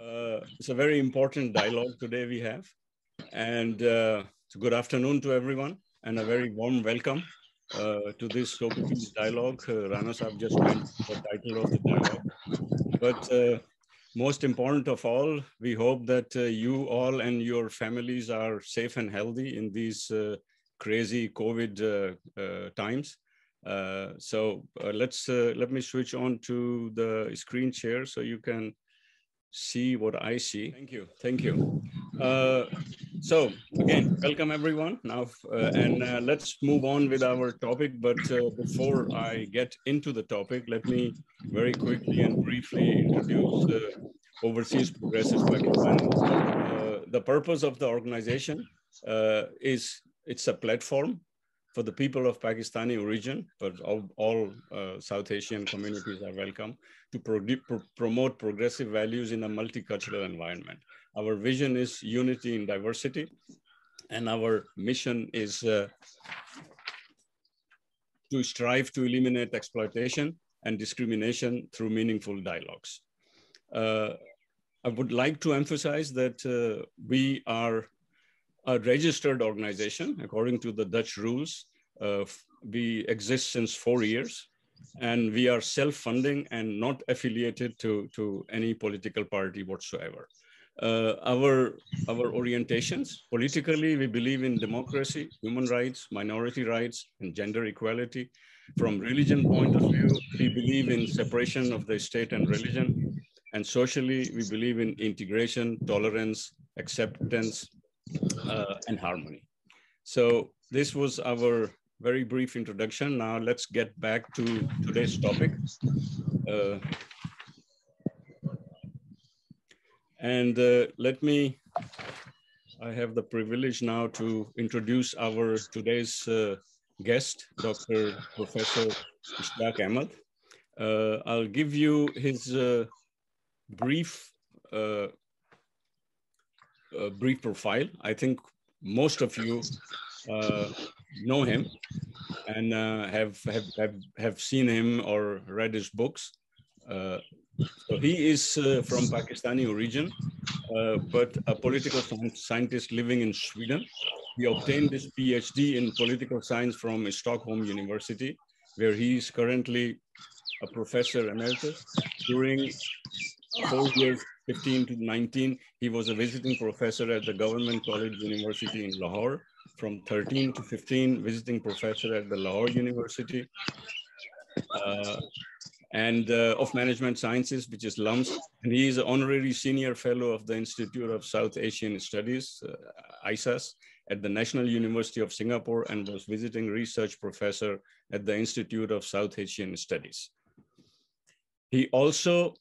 Uh, it's a very important dialogue today we have. And uh, good afternoon to everyone and a very warm welcome uh, to this Socrates dialogue. Uh, Rana Saab just went the title of the dialogue. But uh, most important of all, we hope that uh, you all and your families are safe and healthy in these crazy COVID times. so let's let me switch on to the screen share so you can see what I see. Thank you. Thank you. Uh, so again, welcome everyone now uh, and uh, let's move on with our topic. But uh, before I get into the topic, let me very quickly and briefly introduce the Overseas Progressive Microfinance. Uh, the purpose of the organization uh, is it's a platform for the people of Pakistani origin, but all, all uh, South Asian communities are welcome to pro pro promote progressive values in a multicultural environment. Our vision is unity in diversity, and our mission is uh, to strive to eliminate exploitation and discrimination through meaningful dialogues. Uh, I would like to emphasize that uh, we are a registered organization according to the Dutch rules. Uh, we exist since four years and we are self-funding and not affiliated to, to any political party whatsoever. Uh, our, our orientations, politically, we believe in democracy, human rights, minority rights, and gender equality. From religion point of view, we believe in separation of the state and religion. And socially, we believe in integration, tolerance, acceptance, uh, and harmony. So this was our very brief introduction. Now let's get back to today's topic. Uh, and uh, let me, I have the privilege now to introduce our today's uh, guest, Dr. Professor Ishtaq Ahmed. Uh, I'll give you his uh, brief brief profile. I think most of you uh, know him and uh, have, have, have, have seen him or read his books. Uh, so he is uh, from Pakistani origin, uh, but a political scientist living in Sweden. He obtained his PhD in political science from Stockholm University, where he is currently a professor emeritus. During four years 15 to 19, he was a visiting professor at the Government College University in Lahore. From 13 to 15, visiting professor at the Lahore University uh, and uh, of Management Sciences, which is LUMS. And he is an honorary senior fellow of the Institute of South Asian Studies, uh, ISAS, at the National University of Singapore and was visiting research professor at the Institute of South Asian Studies. He also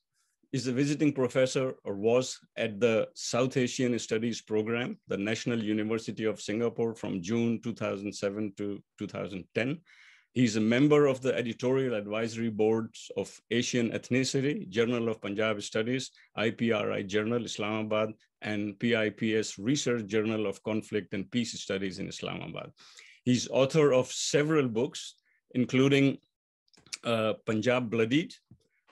is a visiting professor or was at the South Asian Studies program, the National University of Singapore from June 2007 to 2010. He's a member of the editorial advisory boards of Asian Ethnicity, Journal of Punjab Studies, IPRI Journal, Islamabad, and PIPS Research Journal of Conflict and Peace Studies in Islamabad. He's author of several books, including uh, Punjab Bloodied,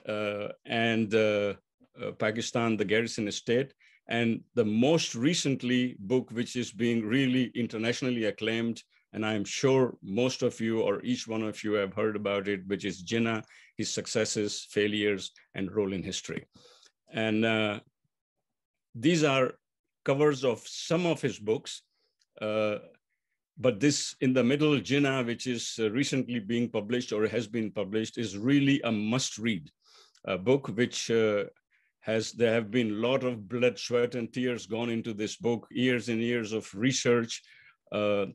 uh, and uh, uh, Pakistan, the Garrison State, and the most recently book, which is being really internationally acclaimed, and I'm sure most of you or each one of you have heard about it, which is Jinnah, his successes, failures, and role in history. And uh, these are covers of some of his books, uh, but this in the middle, Jinnah, which is recently being published or has been published, is really a must read a book which uh, has there have been a lot of blood, sweat, and tears gone into this book, years and years of research uh,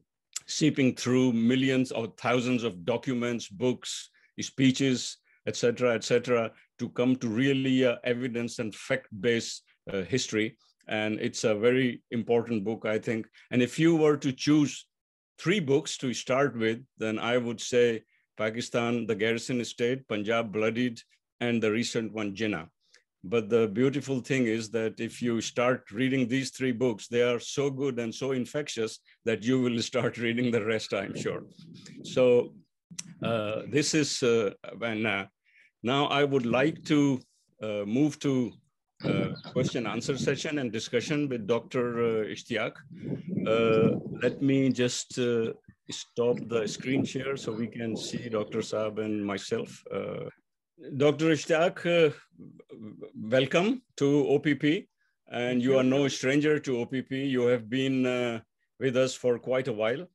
seeping through millions or thousands of documents, books, speeches, etc., etc., to come to really uh, evidence and fact-based uh, history. And it's a very important book, I think. And if you were to choose three books to start with, then I would say Pakistan, The Garrison State, Punjab Bloodied, and the recent one, Jinnah. But the beautiful thing is that if you start reading these three books, they are so good and so infectious that you will start reading the rest, I'm sure. So uh, this is, uh, and uh, now I would like to uh, move to uh, question answer session and discussion with Dr. Uh, Ishtiak. Uh, let me just stop the screen share so we can see Dr. Saab and myself. Dr. Ishtiak, uh, welcome to OPP. And you are no stranger to OPP. You have been uh, with us for quite a while.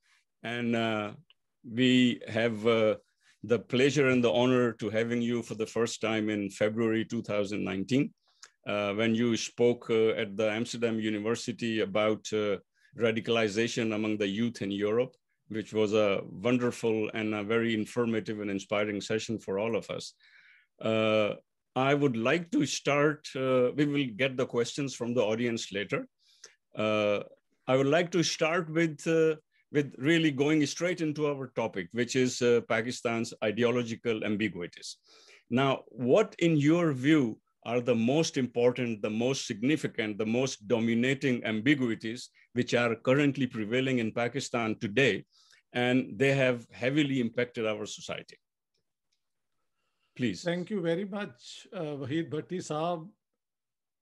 And uh, we have uh, the pleasure and the honor to having you for the first time in February 2019, uh, when you spoke uh, at the Amsterdam University about radicalization among the youth in Europe, which was a wonderful and a very informative and inspiring session for all of us. Uh, I would like to start, uh, we will get the questions from the audience later. Uh, I would like to start with, uh, with really going straight into our topic, which is uh, Pakistan's ideological ambiguities. Now, what in your view are the most important, the most significant, the most dominating ambiguities which are currently prevailing in Pakistan today, and they have heavily impacted our society? Please. Thank you very much, uh, Wahid Bhatti Saab,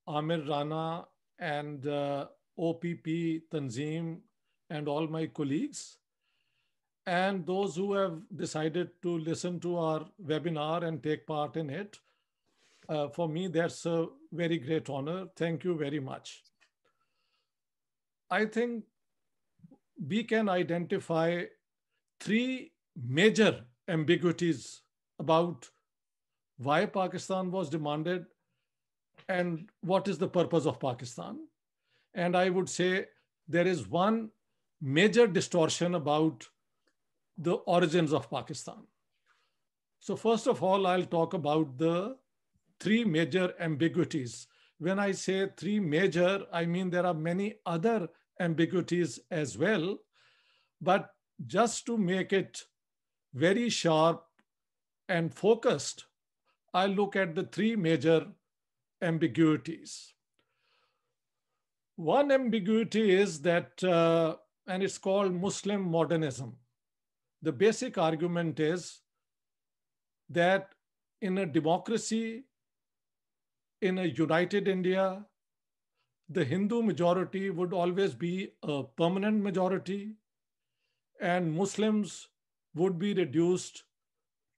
Amir Rana, and uh, OPP Tanzeem, and all my colleagues, and those who have decided to listen to our webinar and take part in it. Uh, for me, that's a very great honor. Thank you very much. I think we can identify three major ambiguities about why Pakistan was demanded, and what is the purpose of Pakistan. And I would say there is one major distortion about the origins of Pakistan. So, first of all, I'll talk about the three major ambiguities. When I say three major, I mean there are many other ambiguities as well. But just to make it very sharp and focused, I look at the three major ambiguities. One ambiguity is that, uh, and it's called Muslim modernism. The basic argument is that in a democracy, in a united India, the Hindu majority would always be a permanent majority, and Muslims would be reduced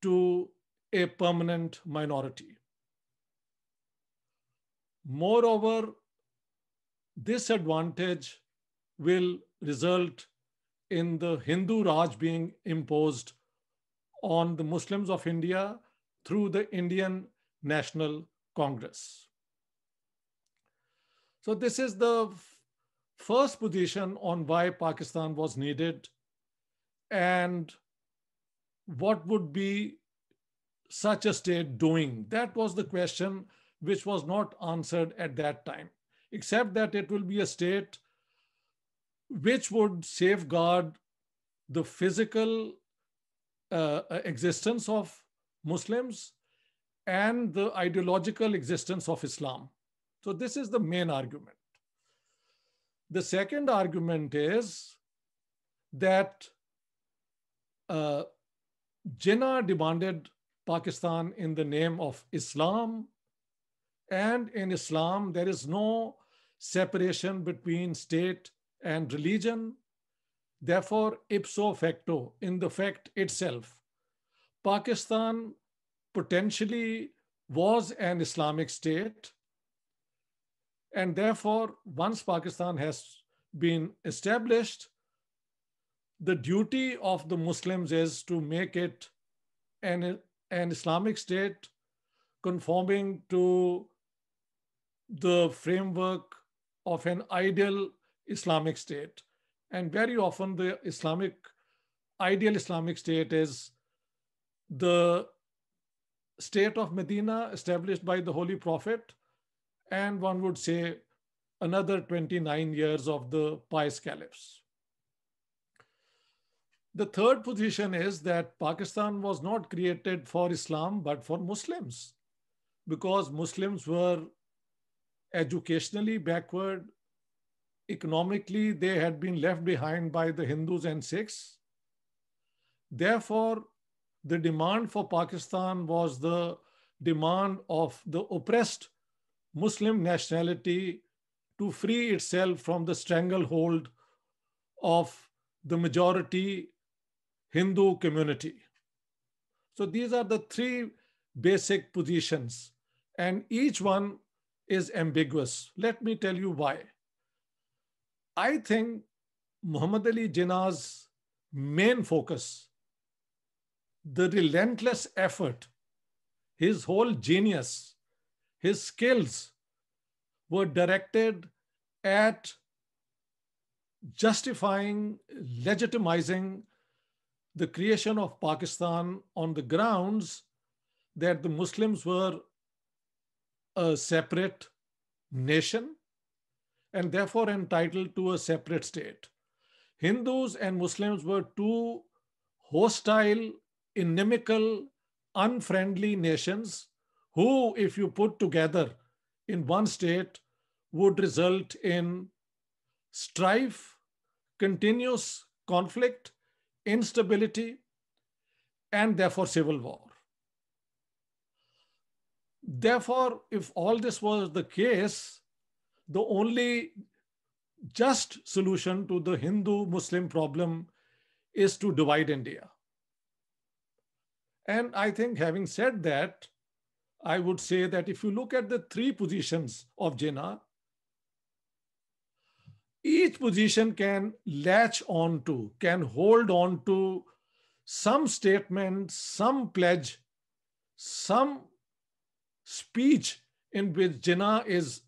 to a permanent minority. Moreover, this advantage will result in the Hindu Raj being imposed on the Muslims of India through the Indian National Congress. So, this is the first position on why Pakistan was needed and what would be such a state doing? That was the question which was not answered at that time, except that it will be a state which would safeguard the physical uh, uh existence of Muslims and the ideological existence of Islam. So, this is the main argument. The second argument is that uh, Jinnah demanded Pakistan in the name of Islam. And in Islam, there is no separation between state and religion. Therefore, ipso facto, in the fact itself, Pakistan potentially was an Islamic state. And therefore, once Pakistan has been established, the duty of the Muslims is to make it an an Islamic state conforming to the framework of an ideal Islamic state. And very often the Islamic, ideal Islamic state is the state of Medina established by the Holy Prophet, and one would say another 29 years of the pious caliphs. The third position is that Pakistan was not created for Islam, but for Muslims, because Muslims were educationally backward. Economically, they had been left behind by the Hindus and Sikhs. Therefore, the demand for Pakistan was the demand of the oppressed Muslim nationality to free itself from the stranglehold of the majority Hindu community. So these are the three basic positions, and each one is ambiguous. Let me tell you why. I think Muhammad Ali Jinnah's main focus, the relentless effort, his whole genius, his skills were directed at justifying, legitimizing the creation of Pakistan on the grounds that the Muslims were a separate nation and therefore entitled to a separate state. Hindus and Muslims were two hostile, inimical, unfriendly nations who, if you put together in one state, would result in strife, continuous conflict, instability, and therefore civil war. Therefore, if all this was the case, the only just solution to the Hindu Muslim problem is to divide India. And I think, having said that, I would say that if you look at the three positions of Jinnah, each position can latch on to, can hold on to some statement, some pledge, some speech in which Jinnah is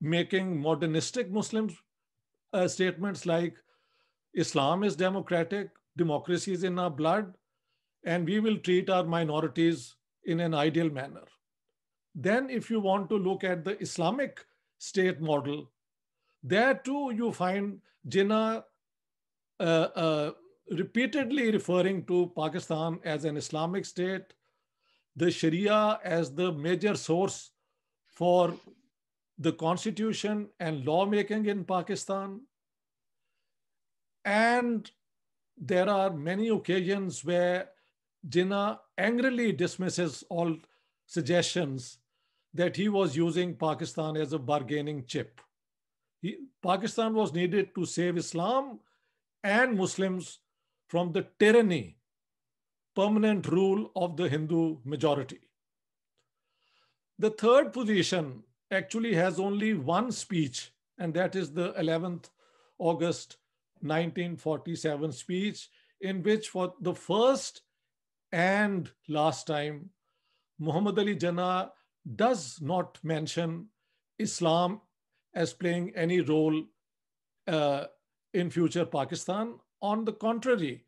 making modernistic Muslim uh, statements like Islam is democratic, democracy is in our blood, and we will treat our minorities in an ideal manner. Then, if you want to look at the Islamic state model, there too, you find Jinnah uh, uh, repeatedly referring to Pakistan as an Islamic state, the Sharia as the major source for the constitution and lawmaking in Pakistan. And there are many occasions where Jinnah angrily dismisses all suggestions that he was using Pakistan as a bargaining chip he, Pakistan was needed to save Islam and Muslims from the tyranny, permanent rule of the Hindu majority. The third position actually has only one speech, and that is the 11th August 1947 speech, in which for the first and last time, Muhammad Ali Jinnah does not mention Islam as playing any role uh, in future Pakistan. On the contrary,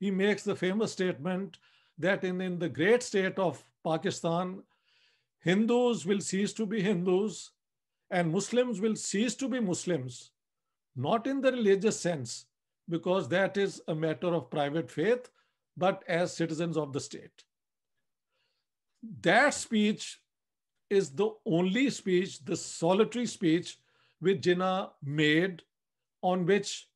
he makes the famous statement that in, in the great state of Pakistan, Hindus will cease to be Hindus and Muslims will cease to be Muslims, not in the religious sense, because that is a matter of private faith, but as citizens of the state. That speech is the only speech, the solitary speech which Jinnah made on which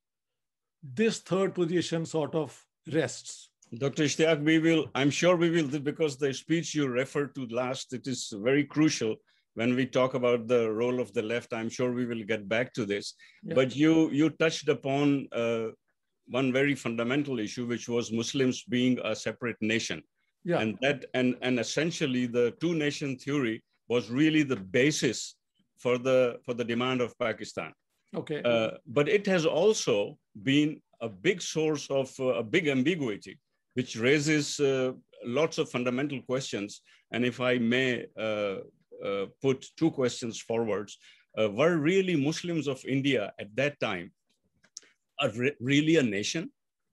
this third position sort of rests. Dr. Ishtiak, we will, I'm sure we will, because the speech you referred to last, it is very crucial when we talk about the role of the left. I'm sure we will get back to this. Yeah. But you, you touched upon uh, one very fundamental issue, which was Muslims being a separate nation. Yeah. And that and, and essentially the two nation theory was really the basis for the for the demand of Pakistan. Okay. Uh, but it has also been a big source of uh, a big ambiguity, which raises uh, lots of fundamental questions. And if I may uh, uh, put two questions forwards, uh, were really Muslims of India at that time a re really a nation?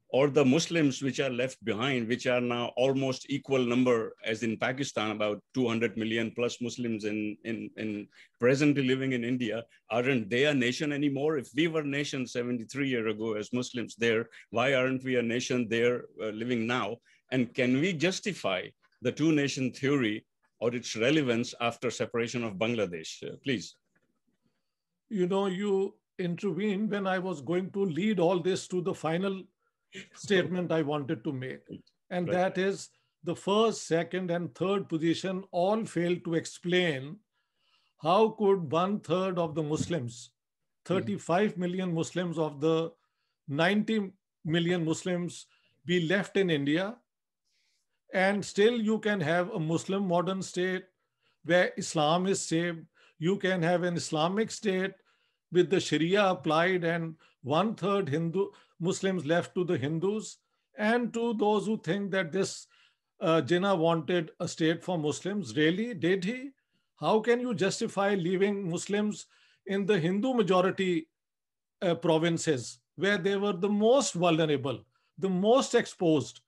or the Muslims which are left behind, which are now almost equal number as in Pakistan, about 200 million plus Muslims in, in, in presently living in India, aren't they a nation anymore? If we were nation 73 year ago as Muslims there, why aren't we a nation there uh, living now? And can we justify the two nation theory or its relevance after separation of Bangladesh, uh, please? You know, you intervened when I was going to lead all this to the final statement I wanted to make. And right. that is the first, second, and third position all failed to explain how could one third of the Muslims, 35 million Muslims of the 90 million Muslims, be left in India. And still you can have a Muslim modern state where Islam is saved. You can have an Islamic state with the Sharia applied and one third Hindu, Muslims left to the Hindus and to those who think that this uh, Jinnah wanted a state for Muslims. Really? Did he? How can you justify leaving Muslims in the Hindu majority uh, provinces where they were the most vulnerable, the most exposed?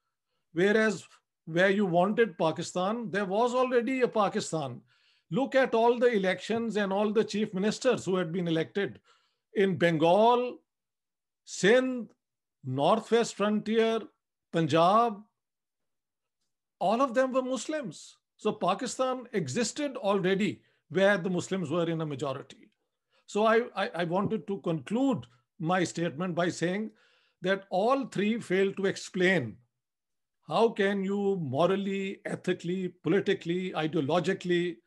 Whereas where you wanted Pakistan, there was already a Pakistan. Look at all the elections and all the chief ministers who had been elected in Bengal, Sindh, Northwest Frontier, Punjab, all of them were Muslims. So Pakistan existed already where the Muslims were in a majority. So I, I, I, wanted to conclude my statement by saying that all three fail to explain how can you morally, ethically, politically, ideologically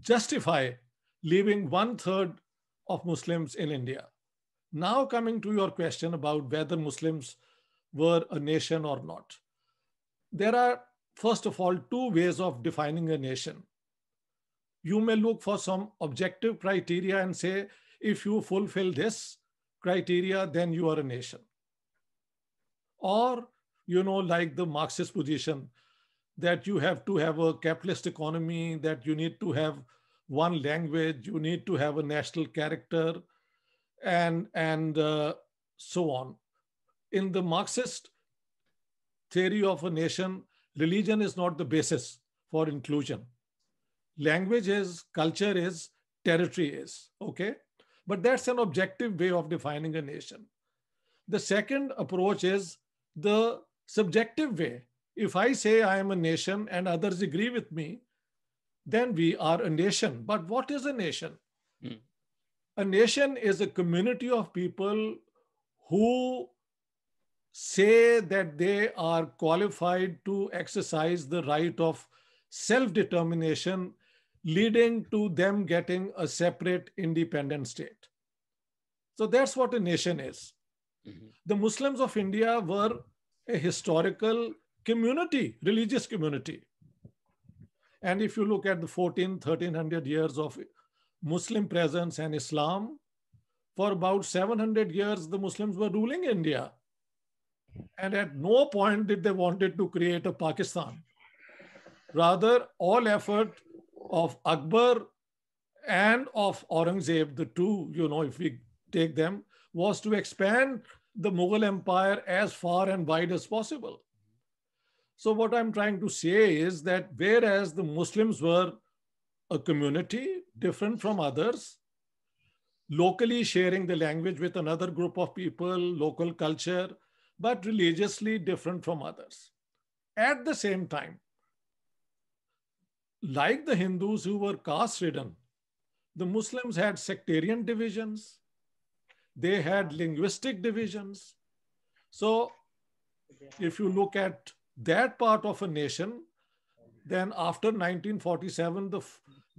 justify leaving one third of Muslims in India. Now, coming to your question about whether Muslims were a nation or not, there are, first of all, two ways of defining a nation. You may look for some objective criteria and say, if you fulfill this criteria, then you are a nation. Or, you know, like the Marxist position, that you have to have a capitalist economy, that you need to have one language, you need to have a national character, and and uh, so on. In the Marxist theory of a nation, religion is not the basis for inclusion. Language is, culture is, territory is. Okay, but that's an objective way of defining a nation. The second approach is the subjective way. If I say I am a nation and others agree with me, then we are a nation. But what is a nation? A nation is a community of people who say that they are qualified to exercise the right of self determination, leading to them getting a separate independent state. So that's what a nation is. Mm-hmm. The Muslims of India were a historical community, religious community. And if you look at the 14, 1300 years of Muslim presence and Islam. For about 700 years, the Muslims were ruling India. And at no point did they wanted to create a Pakistan. Rather, all effort of Akbar and of Aurangzeb, the two, you know, if we take them, was to expand the Mughal Empire as far and wide as possible. So, what I'm trying to say is that whereas the Muslims were a community different from others, locally sharing the language with another group of people, local culture, but religiously different from others. At the same time, like the Hindus who were caste ridden, the Muslims had sectarian divisions, they had linguistic divisions. So, if you look at that part of a nation, then after 1947, the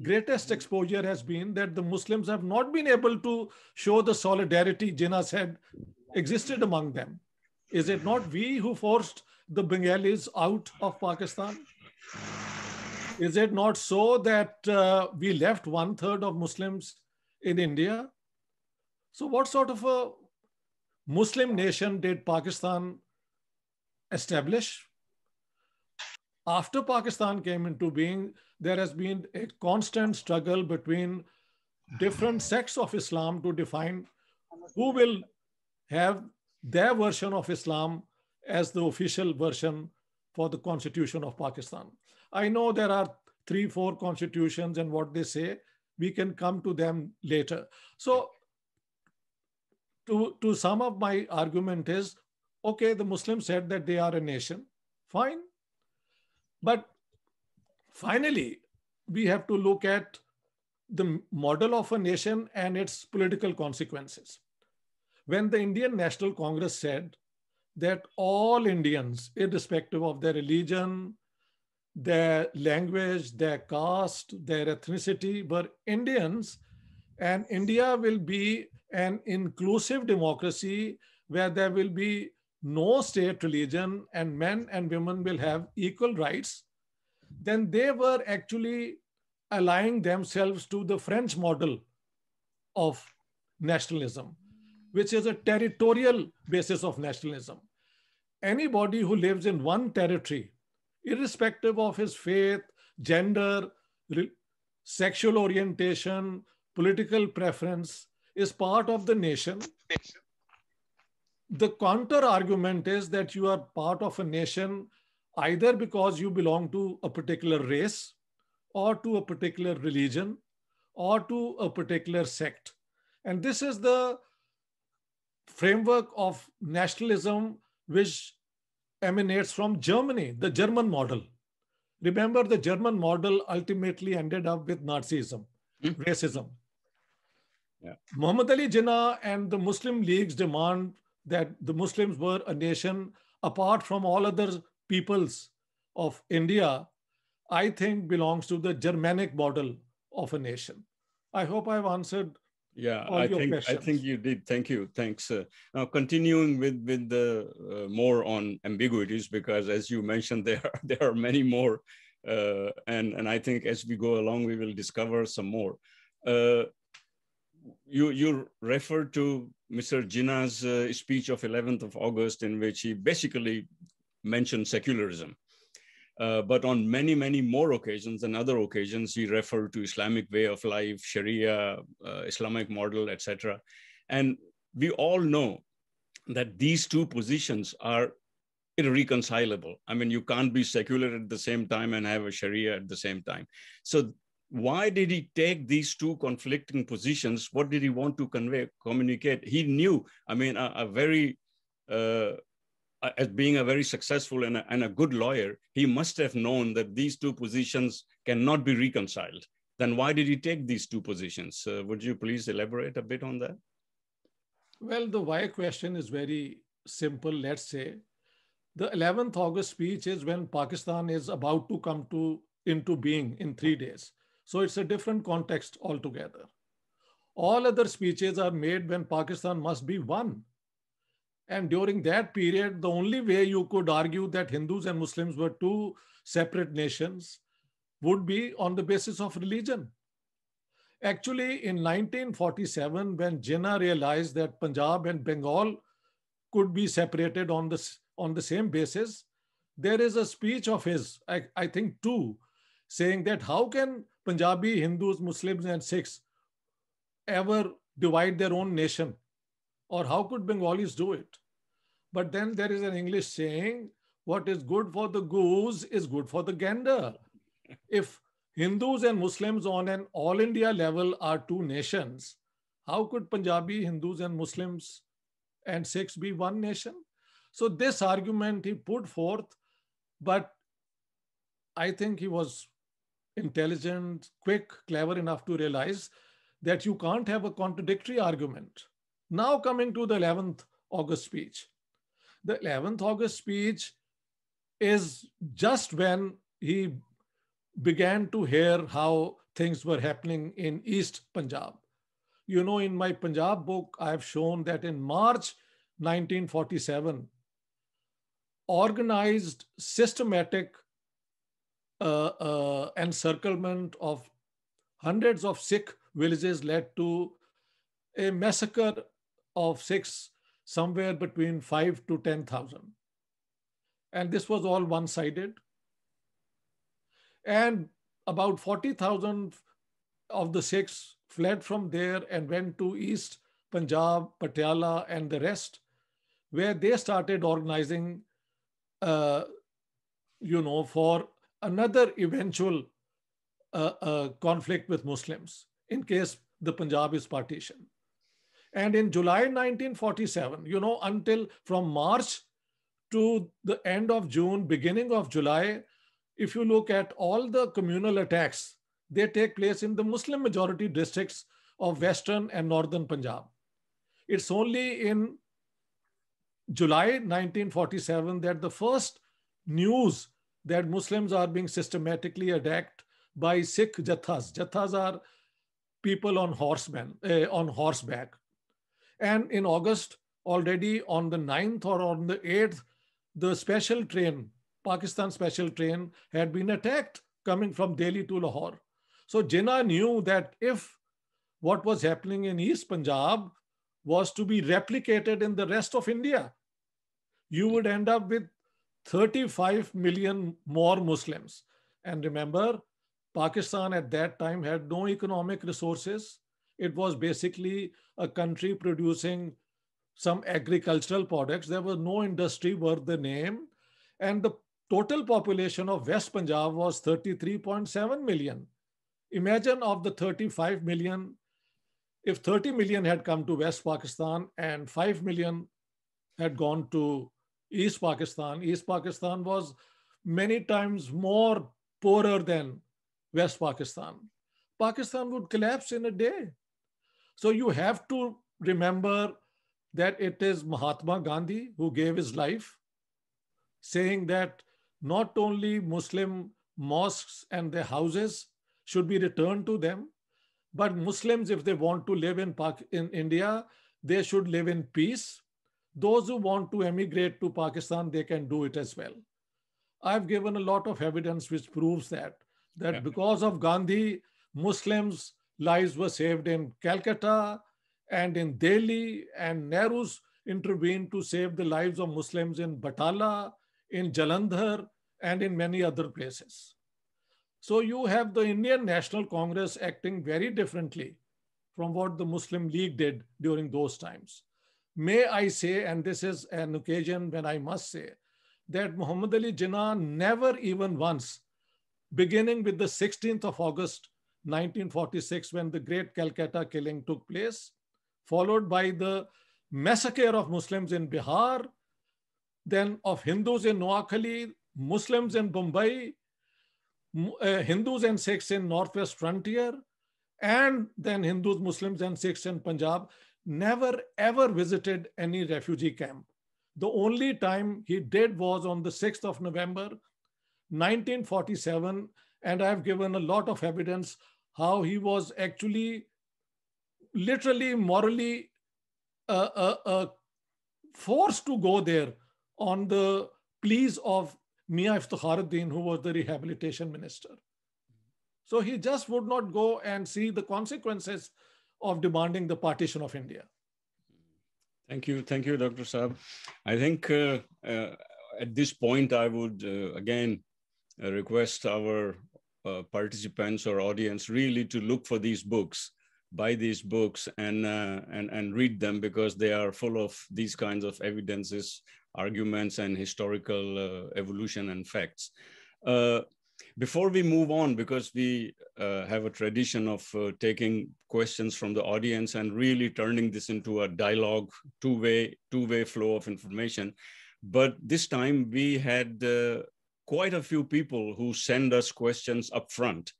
greatest hmm. exposure has been that the Muslims have not been able to show the solidarity Jinnah said existed among them. Is it not we who forced the Bengalis out of Pakistan? Is it not so that uh, we left one third of Muslims in India? So, what sort of a Muslim nation did Pakistan establish? after Pakistan came into being, there has been a constant struggle between different sects of Islam to define who will have their version of Islam as the official version for the constitution of Pakistan. I know there are three, four constitutions and what they say. We can come to them later. So to, to sum up my argument is, okay, the Muslims said that they are a nation. Fine, but finally, we have to look at the model of a nation and its political consequences. When the Indian National Congress said that all Indians, irrespective of their religion, their language, their caste, their ethnicity, were Indians, and India will be an inclusive democracy where there will be no state religion and men and women will have equal rights, then they were actually allying themselves to the French model of nationalism, which is a territorial basis of nationalism. Anybody who lives in one territory, irrespective of his faith, gender, sexual orientation, political preference, is part of the nation the counter argument is that you are part of a nation either because you belong to a particular race or to a particular religion or to a particular sect. And this is the framework of nationalism which emanates from Germany, the German model. Remember, the German model ultimately ended up with Nazism, hmm. racism. Yeah. Muhammad Ali Jinnah and the Muslim League's demand that the Muslims were a nation apart from all other peoples of India, I think belongs to the Germanic model of a nation. I hope I've answered. Yeah, I think questions. I think you did. Thank you. Thanks. Uh, now continuing with with the uh, more on ambiguities because as you mentioned there are, there are many more, uh, and and I think as we go along we will discover some more. Uh, you you refer to Mr. Jinnah's uh, speech of 11th of August, in which he basically mentioned secularism. Uh, but on many, many more occasions and other occasions, he referred to Islamic way of life, Sharia, uh, Islamic model, etc. And we all know that these two positions are irreconcilable. I mean, you can't be secular at the same time and have a Sharia at the same time. So why did he take these two conflicting positions? What did he want to convey, communicate? He knew, I mean, a, a very, uh, as being a very successful and a, and a good lawyer, he must have known that these two positions cannot be reconciled. Then why did he take these two positions? Uh, would you please elaborate a bit on that? Well, the why question is very simple, let's say. The 11th August speech is when Pakistan is about to come to into being in three days. So it's a different context altogether. All other speeches are made when Pakistan must be one. And during that period, the only way you could argue that Hindus and Muslims were two separate nations would be on the basis of religion. Actually, in 1947, when Jinnah realized that Punjab and Bengal could be separated on the, on the same basis, there is a speech of his, I, I think two, saying that how can Punjabi, Hindus, Muslims, and Sikhs ever divide their own nation? Or how could Bengalis do it? But then there is an English saying, what is good for the goose is good for the gander. If Hindus and Muslims on an all India level are two nations, how could Punjabi, Hindus, and Muslims and Sikhs be one nation? So, this argument he put forth, but I think he was intelligent, quick, clever enough to realize that you can't have a contradictory argument. Now, coming to the 11th August speech. The 11th August speech is just when he began to hear how things were happening in East Punjab. You know, in my Punjab book, I have shown that in March 1947, organized, systematic uh, uh, encirclement of hundreds of Sikh villages led to a massacre of Sikhs somewhere between five to 10,000. And this was all one sided. And about 40,000 of the Sikhs fled from there and went to East Punjab, Patiala, and the rest, where they started organizing, uh, you know, for another eventual uh, uh, conflict with Muslims in case the Punjab is partitioned. And in July 1947, you know, until from March to the end of June, beginning of July, if you look at all the communal attacks, they take place in the Muslim majority districts of Western and Northern Punjab. It's only in July 1947 that the first news that Muslims are being systematically attacked by Sikh jathas. Jathas are people on horsemen, uh, on horseback. And in August, already on the 9th or on the 8th, the special train, Pakistan special train, had been attacked coming from Delhi to Lahore. So Jinnah knew that if what was happening in East Punjab was to be replicated in the rest of India, you would end up with 35 million more Muslims. And remember, Pakistan at that time had no economic resources. It was basically a country producing some agricultural products. There was no industry worth the name. And the total population of West Punjab was 33.7 million. Imagine of the 35 million, if 30 million had come to West Pakistan and 5 million had gone to East Pakistan. East Pakistan was many times more poorer than West Pakistan. Pakistan would collapse in a day. So you have to remember that it is Mahatma Gandhi who gave his life, saying that not only Muslim mosques and their houses should be returned to them, but Muslims, if they want to live in, in India, they should live in peace those who want to emigrate to Pakistan, they can do it as well. I've given a lot of evidence which proves that, that yeah. because of Gandhi, Muslims' lives were saved in Calcutta and in Delhi, and Nehru's intervened to save the lives of Muslims in Batala, in Jalandhar, and in many other places. So you have the Indian National Congress acting very differently from what the Muslim League did during those times. May I say, and this is an occasion when I must say, that Muhammad Ali Jinnah never even once, beginning with the 16th of August 1946, when the Great Calcutta killing took place, followed by the massacre of Muslims in Bihar, then of Hindus in Noakhali, Muslims in Bombay, uh, Hindus and Sikhs in Northwest Frontier, and then Hindus, Muslims, and Sikhs in Punjab never ever visited any refugee camp. The only time he did was on the 6th of November 1947. And I've given a lot of evidence how he was actually literally, morally uh, uh, uh, forced to go there on the pleas of Mia Iftikharuddin, who was the rehabilitation minister. So he just would not go and see the consequences of demanding the partition of India. Thank you. Thank you, Dr. Saab. I think uh, uh, at this point, I would uh, again uh, request our uh, participants or audience really to look for these books, buy these books and, uh, and, and read them because they are full of these kinds of evidences, arguments, and historical evolution and facts before we move on, because we uh, have a tradition of uh, taking questions from the audience and really turning this into a dialogue, two-way, two-way flow of information. But this time we had uh, quite a few people who send us questions up front.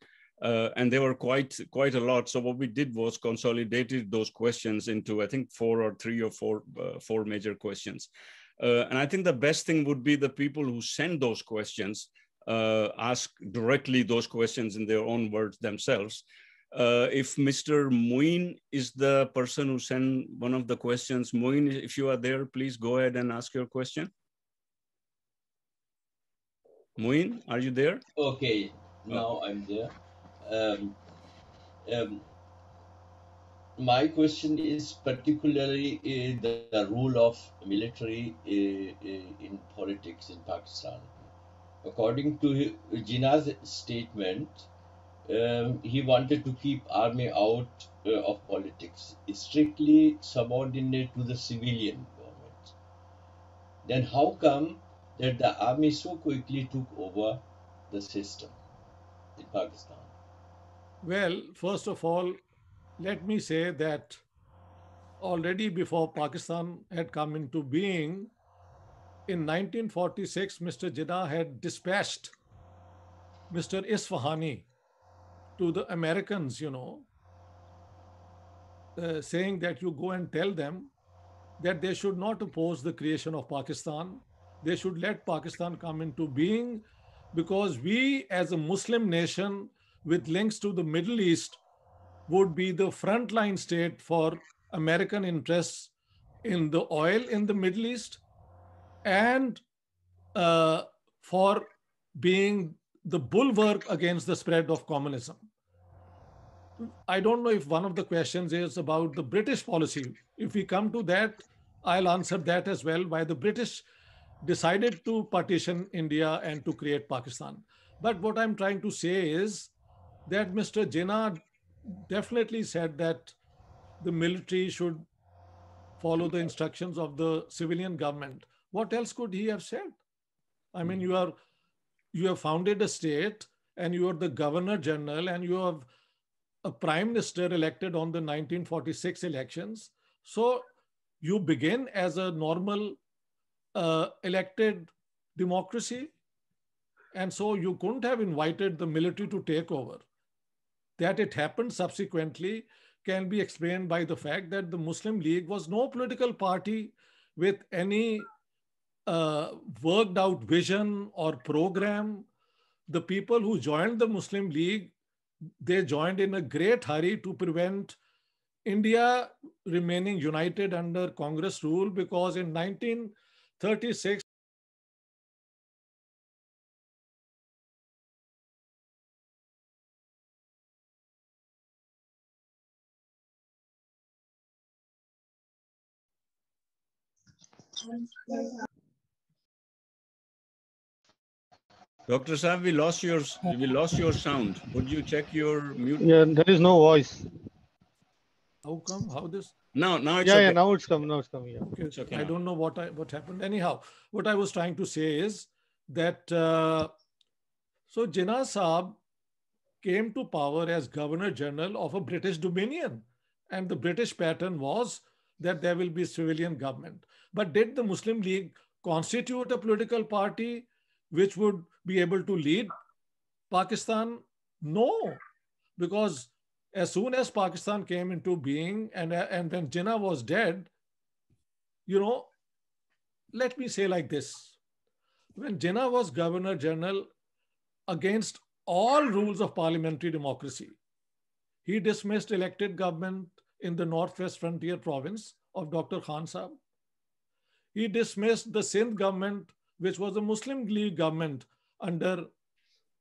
Uh, and they were quite quite a lot. So what we did was consolidated those questions into I think four or three or four uh, four major questions. Uh, and I think the best thing would be the people who send those questions uh, ask directly those questions in their own words themselves. Uh, if Mr. Muin is the person who sent one of the questions, Muin, if you are there, please go ahead and ask your question. Muin, are you there? Okay, oh. now I'm there. Um, um, my question is particularly uh, the, the, role of military uh, uh in politics in Pakistan. According to Jinnah's statement, um, he wanted to keep army out uh, of politics, strictly subordinate to the civilian government. Then how come that the army so quickly took over the system in Pakistan? Well, first of all, let me say that already before Pakistan had come into being, in 1946, Mr. Jinnah had dispatched Mr. Isfahani to the Americans, you know, uh, saying that you go and tell them that they should not oppose the creation of Pakistan. They should let Pakistan come into being because we, as a Muslim nation with links to the Middle East, would be the frontline state for American interests in the oil in the Middle East and uh, for being the bulwark against the spread of communism. I don't know if one of the questions is about the British policy. If we come to that, I'll answer that as well. Why the British decided to partition India and to create Pakistan. But what I'm trying to say is that Mr. Jinnah definitely said that the military should follow the instructions of the civilian government. What else could he have said? I mean, hmm. you are you have founded a state and you are the governor general and you have a prime minister elected on the 1946 elections. So you begin as a normal uh, elected democracy. And so you couldn't have invited the military to take over. That it happened subsequently can be explained by the fact that the Muslim League was no political party with any uh, worked out vision or program. The people who joined the Muslim League, they joined in a great hurry to prevent India remaining united under Congress rule because in 1936, Dr. Saab, we lost your we lost your sound. Would you check your mute? Yeah, there is no voice. How come? How this? Now, now it's yeah, okay. yeah. Now it's come. Now it's coming. Yeah. Okay, it's okay. I don't know what I what happened. Anyhow, what I was trying to say is that uh, so Jinnah Saab came to power as Governor General of a British dominion, and the British pattern was that there will be civilian government. But did the Muslim League constitute a political party? which would be able to lead Pakistan? No, because as soon as Pakistan came into being and, and when Jinnah was dead, you know, let me say like this. When Jinnah was Governor General, against all rules of parliamentary democracy, he dismissed elected government in the Northwest Frontier province of Dr. Khan Saab. He dismissed the Sindh government which was a Muslim League government under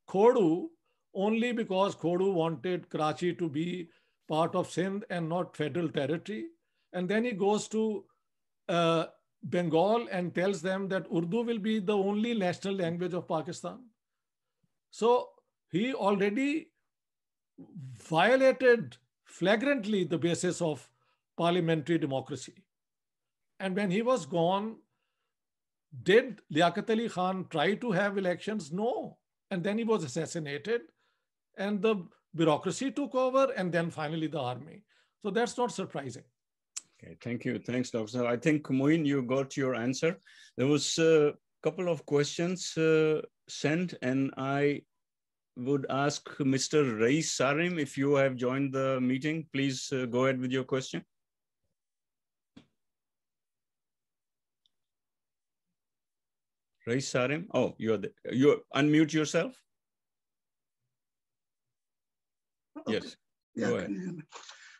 Khodu, only because Khodu wanted Karachi to be part of Sindh and not federal territory. And then he goes to uh, Bengal and tells them that Urdu will be the only national language of Pakistan. So he already violated flagrantly the basis of parliamentary democracy. And when he was gone, did Liaquat Ali Khan try to have elections? No. And then he was assassinated, and the bureaucracy took over, and then finally the army. So that's not surprising. Okay, thank you. Thanks, Dr. I think, Muin, you got your answer. There was a couple of questions uh, sent, and I would ask Mr. Ray Sarim if you have joined the meeting. Please uh, go ahead with your question. Raish Sarim. Oh, you're the, you unmute yourself. Okay. Yes. Yeah,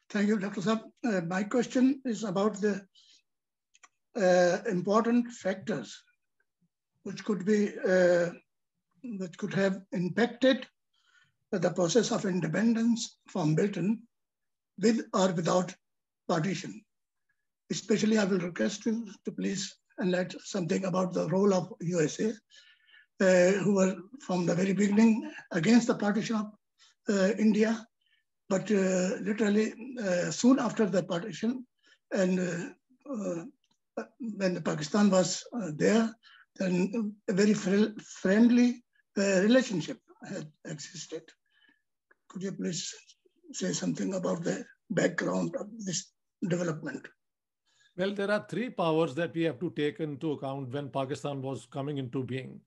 Thank you, Dr. Saab. Uh, my question is about the uh, important factors which could be uh, which could have impacted the process of independence from Britain with or without partition. Especially, I will request you to please and let something about the role of USA, uh, who were from the very beginning against the partition of uh, India. But uh, literally uh, soon after the partition, and uh, when Pakistan was there, then a very friendly relationship had existed. Could you please say something about the background of this development? Well, there are three powers that we have to take into account when Pakistan was coming into being.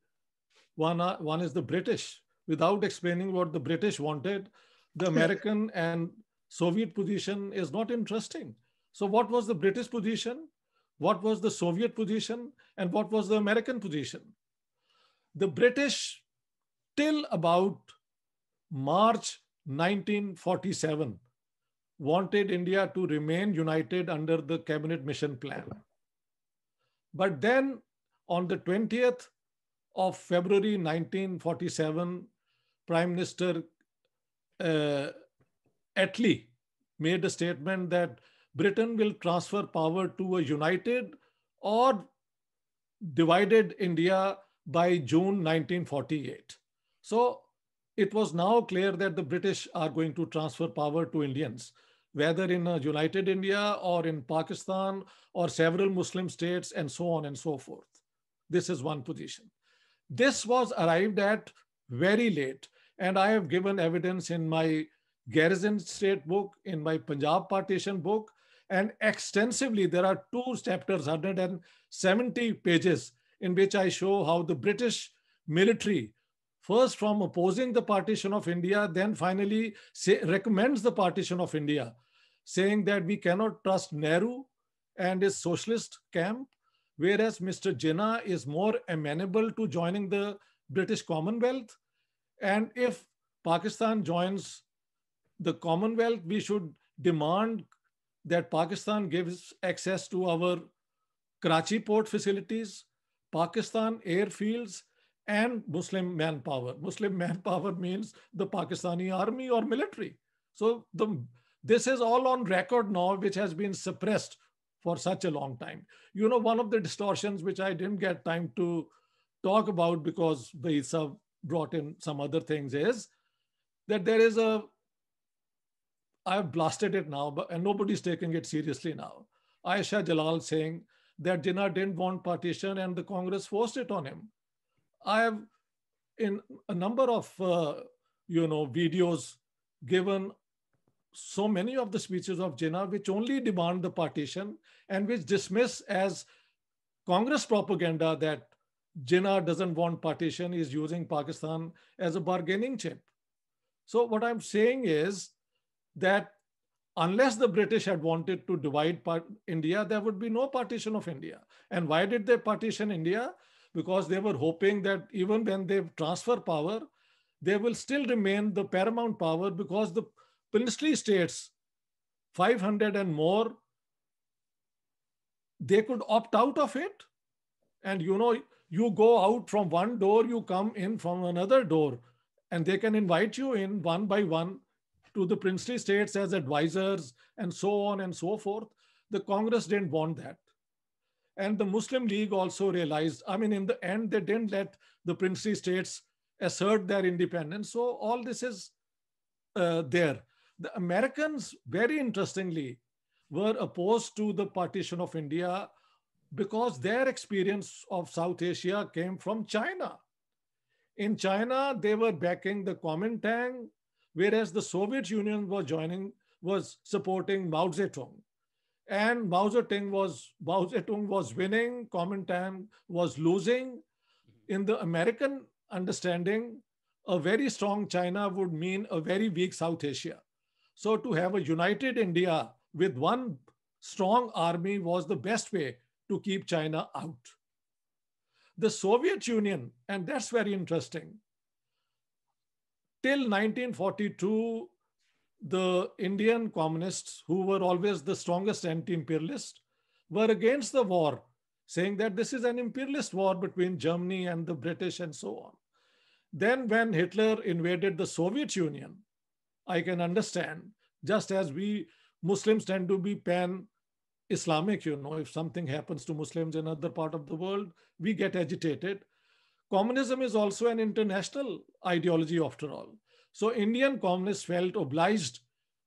One, one is the British. Without explaining what the British wanted, the American and Soviet position is not interesting. So, what was the British position? What was the Soviet position? And what was the American position? The British, till about March 1947, wanted India to remain united under the cabinet mission plan. But then on the 20th of February 1947, Prime Minister uh, Attlee made a statement that Britain will transfer power to a united or divided India by June 1948. So it was now clear that the British are going to transfer power to Indians whether in uh, United India or in Pakistan or several Muslim states and so on and so forth. This is one position. This was arrived at very late. And I have given evidence in my Garrison State book, in my Punjab partition book, and extensively there are two chapters, 170 pages, in which I show how the British military first from opposing the partition of India, then finally say, recommends the partition of India saying that we cannot trust Nehru and his socialist camp, whereas Mr. Jinnah is more amenable to joining the British Commonwealth. And if Pakistan joins the Commonwealth, we should demand that Pakistan gives access to our Karachi port facilities, Pakistan airfields, and Muslim manpower. Muslim manpower means the Pakistani army or military. So the this is all on record now, which has been suppressed for such a long time. You know, one of the distortions which I didn't get time to talk about because Vaisa brought in some other things is that there is a, I've blasted it now, but and nobody's taking it seriously now. Aisha Jalal saying that Jinnah didn't want partition and the Congress forced it on him. I have in a number of, uh, you know, videos given so many of the speeches of Jinnah which only demand the partition and which dismiss as Congress propaganda that Jinnah doesn't want partition, is using Pakistan as a bargaining chip. So what I'm saying is that unless the British had wanted to divide India, there would be no partition of India. And why did they partition India? Because they were hoping that even when they transfer power, they will still remain the paramount power because the princely states, 500 and more, they could opt out of it. And you know, you go out from one door, you come in from another door, and they can invite you in one by one to the princely states as advisors and so on and so forth. The Congress didn't want that. And the Muslim League also realized, I mean, in the end, they didn't let the princely states assert their independence. So all this is uh, there. The Americans, very interestingly, were opposed to the partition of India because their experience of South Asia came from China. In China, they were backing the Kuomintang, whereas the Soviet Union was joining, was supporting Mao Zedong. And Mao Zedong was, Mao Zedong was winning, Kuomintang was losing. In the American understanding, a very strong China would mean a very weak South Asia. So to have a united India with one strong army was the best way to keep China out. The Soviet Union, and that's very interesting, till 1942, the Indian communists, who were always the strongest anti imperialists, were against the war, saying that this is an imperialist war between Germany and the British and so on. Then, when Hitler invaded the Soviet Union, I can understand. Just as we Muslims tend to be pan Islamic, you know, if something happens to Muslims in another part of the world, we get agitated. Communism is also an international ideology, after all. So Indian communists felt obliged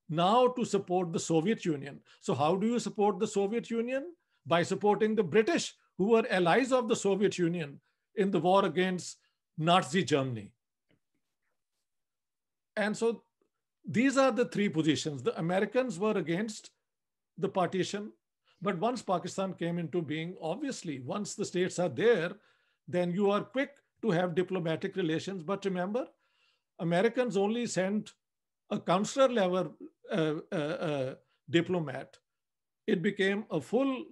now to support the Soviet Union. So, how do you support the Soviet Union? By supporting the British, who were allies of the Soviet Union in the war against Nazi Germany. And so these are the three positions. The Americans were against the partition, but once Pakistan came into being, obviously, once the states are there, then you are quick to have diplomatic relations. But remember, Americans only sent a counselor level uh, uh, uh, diplomat. It became a full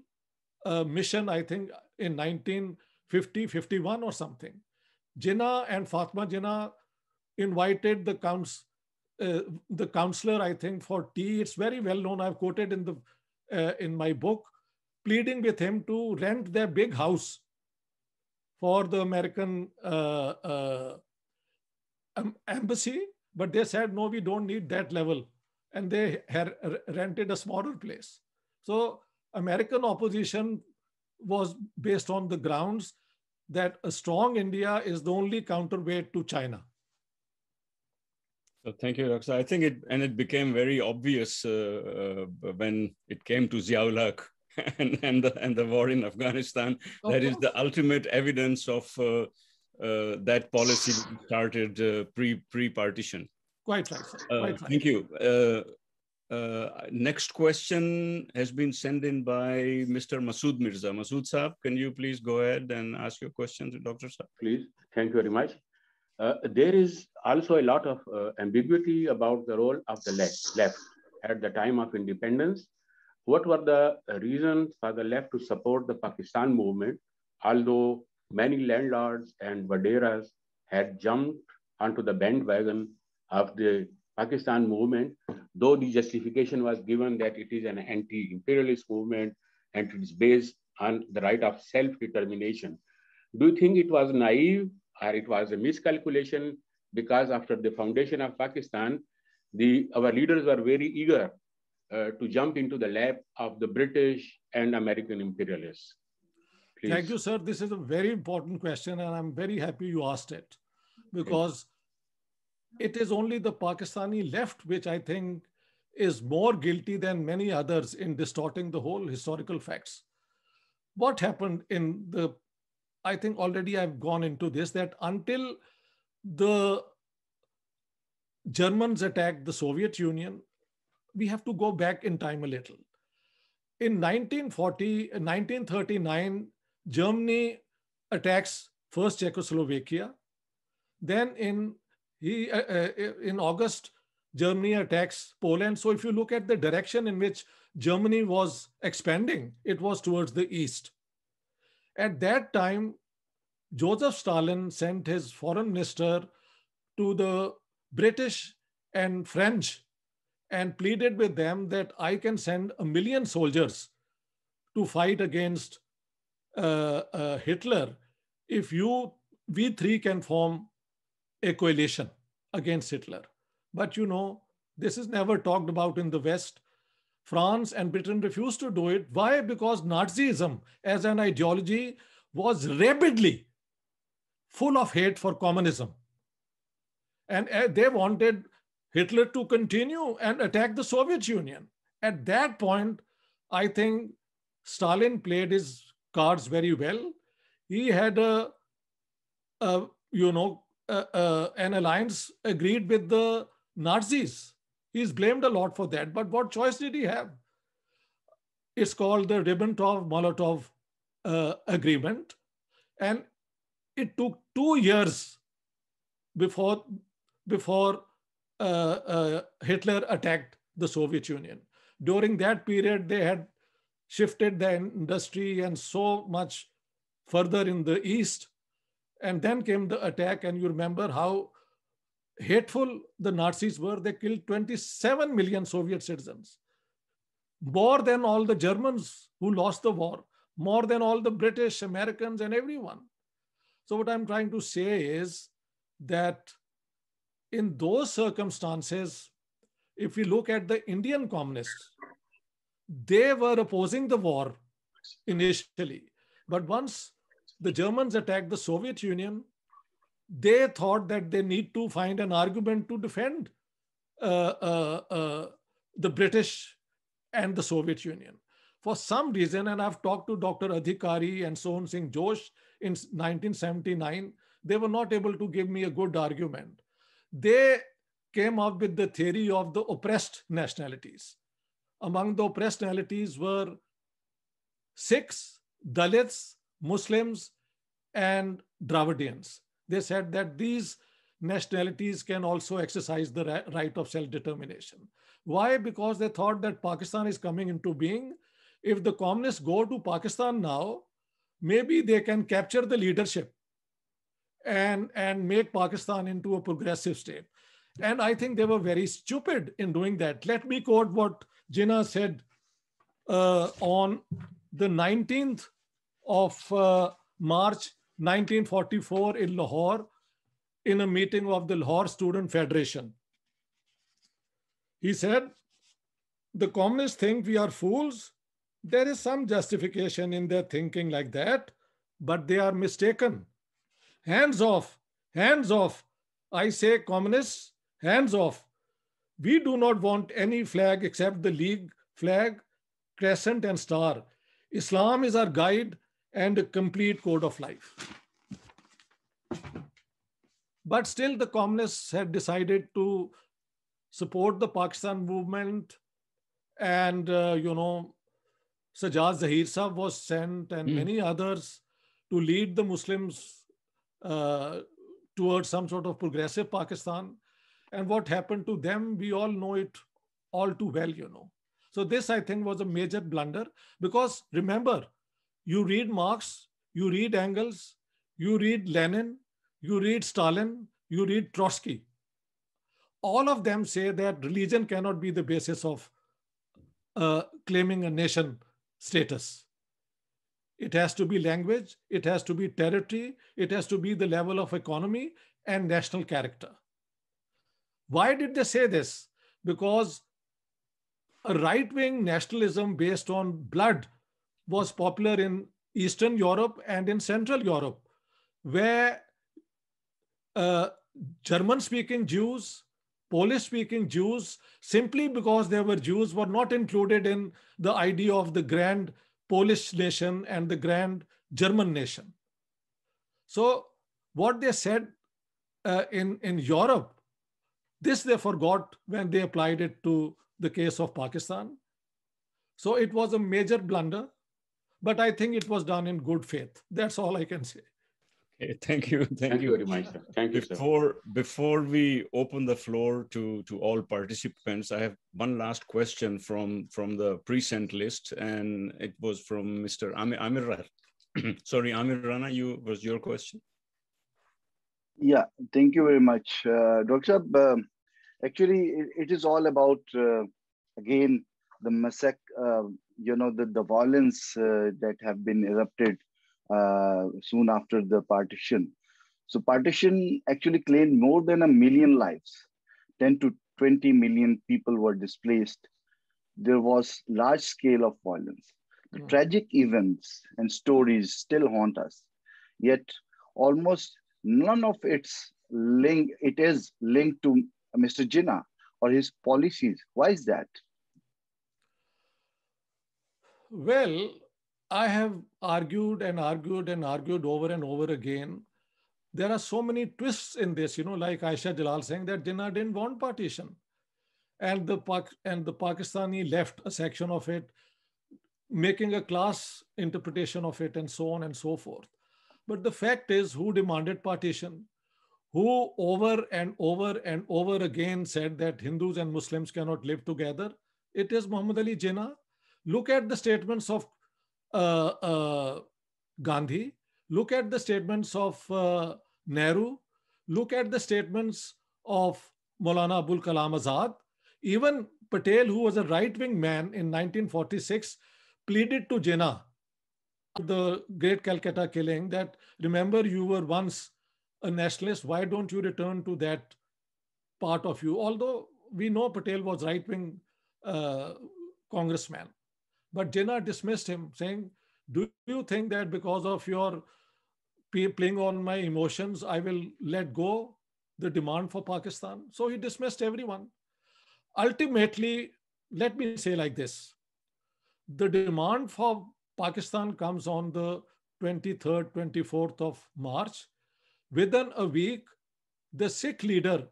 uh, mission, I think, in 1950, 51 or something. Jinnah and Fatma Jinnah invited the counts, uh, the counselor, I think, for tea. It's very well known. I've quoted in the uh, in my book, pleading with him to rent their big house for the American uh, uh embassy. But they said, no, we don't need that level, and they had rented a smaller place. So American opposition was based on the grounds that a strong India is the only counterweight to China. So thank you, Raksa. I think it and it became very obvious uh, uh, when it came to Ziaulak and and the, and the war in Afghanistan. Oh, that is the ultimate evidence of uh, uh that policy started uh, pre pre partition. Quite right. Uh, Quite right. Thank you. next question has been sent in by Mr. Masood Mirza. Masood Saab, can you please go ahead and ask your question to Dr. Saab? Please. Thank you very much. Uh, there is also a lot of uh, ambiguity about the role of the left, left at the time of independence. What were the reasons for the left to support the Pakistan movement, although many landlords and Vaderas had jumped onto the bandwagon of the Pakistan movement, though the justification was given that it is an anti-imperialist movement and it is based on the right of self-determination. Do you think it was naive or it was a miscalculation because after the foundation of Pakistan, the, our leaders were very eager uh, to jump into the lap of the British and American imperialists. Please. Thank you, sir. This is a very important question, and I'm very happy you asked it because it is only the Pakistani left which I think is more guilty than many others in distorting the whole historical facts. What happened in the I think already I've gone into this that until the Germans attacked the Soviet Union, we have to go back in time a little. In 1940, 1939, Germany attacks first Czechoslovakia. Then in, he, uh, uh, in August, Germany attacks Poland. So if you look at the direction in which Germany was expanding, it was towards the east. At that time, Joseph Stalin sent his foreign minister to the British and French and pleaded with them that I can send a million soldiers to fight against uh, uh, Hitler if you, we three can form a coalition against Hitler. But you know, this is never talked about in the West. France and Britain refused to do it. Why? Because Nazism as an ideology was rapidly full of hate for communism. And uh, they wanted Hitler to continue and attack the Soviet Union. At that point, I think Stalin played his cards very well. He had a, a you know, an alliance agreed with the Nazis He's blamed a lot for that. But what choice did he have? It's called the Ribbentrop Molotov uh, Agreement. And it took two years before, before uh, uh, Hitler attacked the Soviet Union. During that period, they had shifted the industry and so much further in the east. And then came the attack. And you remember how hateful the Nazis were, they killed 27 million Soviet citizens, more than all the Germans who lost the war, more than all the British, Americans, and everyone. So, what I'm trying to say is that in those circumstances, if we look at the Indian communists, they were opposing the war initially. But once the Germans attacked the Soviet Union, they thought that they need to find an argument to defend uh, uh, uh, the British and the Soviet Union. For some reason, and I've talked to Dr. Adhikari and Sohan Singh Josh in 1979, they were not able to give me a good argument. They came up with the theory of the oppressed nationalities. Among the oppressed nationalities were Sikhs, Dalits, Muslims, and Dravidians. They said that these nationalities can also exercise the right of self determination. Why? Because they thought that Pakistan is coming into being. If the communists go to Pakistan now, maybe they can capture the leadership and, and make Pakistan into a progressive state. And I think they were very stupid in doing that. Let me quote what Jinnah said uh, on the 19th of uh, March 1944 in Lahore in a meeting of the Lahore Student Federation. He said, the communists think we are fools. There is some justification in their thinking like that, but they are mistaken. Hands off, hands off. I say communists, hands off. We do not want any flag except the League flag, crescent and star. Islam is our guide and a complete code of life. But still, the communists had decided to support the Pakistan movement, and uh, you know, Sajjad Zahir Saab was sent, and mm. many others to lead the Muslims uh, towards some sort of progressive Pakistan. And what happened to them, we all know it all too well, you know. So this, I think, was a major blunder because remember, you read Marx, you read Engels, you read Lenin, you read Stalin, you read Trotsky. All of them say that religion cannot be the basis of uh, claiming a nation status. It has to be language, it has to be territory, it has to be the level of economy and national character. Why did they say this? Because a right wing nationalism based on blood was popular in Eastern Europe and in Central Europe, where uh, German speaking Jews, Polish speaking Jews, simply because they were Jews, were not included in the idea of the grand Polish nation and the grand German nation. So, what they said uh, in, in Europe, this they forgot when they applied it to the case of Pakistan. So, it was a major blunder but I think it was done in good faith. That's all I can say. Okay, thank you. Thank, thank you. very much. Sir. Thank before, you. Before before we open the floor to to all participants, I have one last question from from the present list, and it was from Mr. Amir, Amir Sorry, Amir Rana, you was your question. Yeah, thank you very much, uh, Dr. um, uh, actually, it, it is all about uh, again the masak. uh, you know the, the violence uh, that have been erupted uh, soon after the partition. So partition actually claimed more than a million lives. 10 to 20 million people were displaced. There was large scale of violence. The mm. tragic events and stories still haunt us. Yet almost none of its link it is linked to Mr. Jinnah or his policies. Why is that? Well, I have argued and argued and argued over and over again. There are so many twists in this, you know, like Aisha Jalal saying that Jinnah didn't want partition. And the, Pak- and the Pakistani left a section of it, making a class interpretation of it, and so on and so forth. But the fact is, who demanded partition? Who over and over and over again said that Hindus and Muslims cannot live together? It is Muhammad Ali Jinnah Look at the statements of uh, uh, Gandhi, look at the statements of uh, Nehru, look at the statements of Maulana Abul Kalam Azad. Even Patel, who was a right wing man in 1946, pleaded to Jinnah, the great Calcutta killing, that remember you were once a nationalist, why don't you return to that part of you? Although we know Patel was right wing uh, congressman. But Jinnah dismissed him, saying, Do you think that because of your playing on my emotions, I will let go the demand for Pakistan? So he dismissed everyone. Ultimately, let me say like this the demand for Pakistan comes on the 23rd, 24th of March. Within a week, the Sikh leader,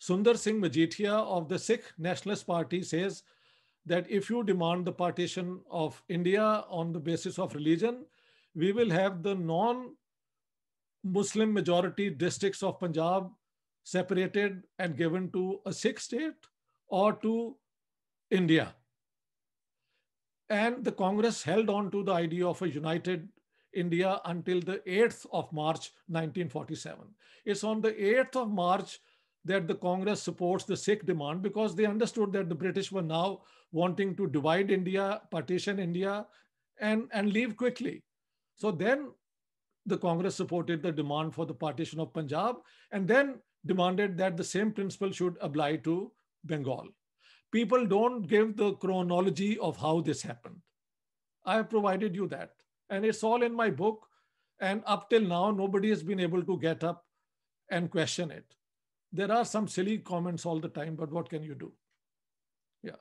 Sundar Singh Majithia of the Sikh Nationalist Party, says that if you demand the partition of India on the basis of religion, we will have the non Muslim majority districts of Punjab separated and given to a Sikh state or to India. And the Congress held on to the idea of a united India until the 8th of March 1947. It's on the 8th of March that the Congress supports the Sikh demand because they understood that the British were now wanting to divide India, partition India, and, and leave quickly. So then the Congress supported the demand for the partition of Punjab and then demanded that the same principle should apply to Bengal. People don't give the chronology of how this happened. I have provided you that. And it's all in my book. And up till now, nobody has been able to get up and question it there are some silly comments all the time, but what can you do? Yeah.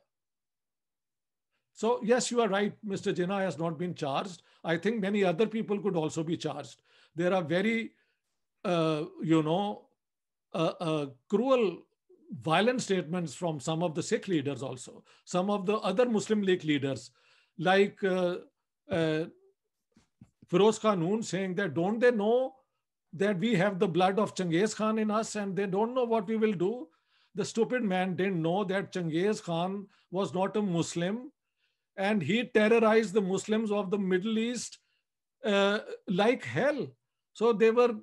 So, yes, you are right. Mr. Jinnah has not been charged. I think many other people could also be charged. There are very, uh, you know, uh, uh, cruel, violent statements from some of the Sikh leaders also, some of the other Muslim League leaders, like uh, uh Firoz Khanun saying that don't they know that we have the blood of Chengiz Khan in us and they don't know what we will do. The stupid man didn't know that Chengiz Khan was not a Muslim and he terrorized the Muslims of the Middle East uh, like hell. So they were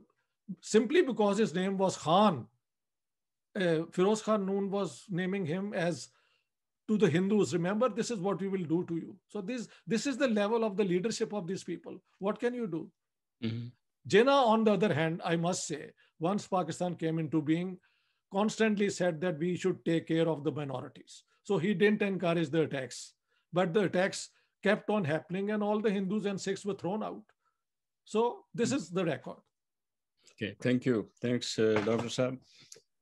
simply because his name was Khan. Uh, Firoz Khan Noon was naming him as to the Hindus, remember, this is what we will do to you. So this, this is the level of the leadership of these people. What can you do? Mm-hmm. Jinnah, on the other hand, I must say, once Pakistan came into being, constantly said that we should take care of the minorities. So he didn't encourage the attacks, but the attacks kept on happening and all the Hindus and Sikhs were thrown out. So this is the record. Okay, thank you. Thanks, uh, Dr. Saab.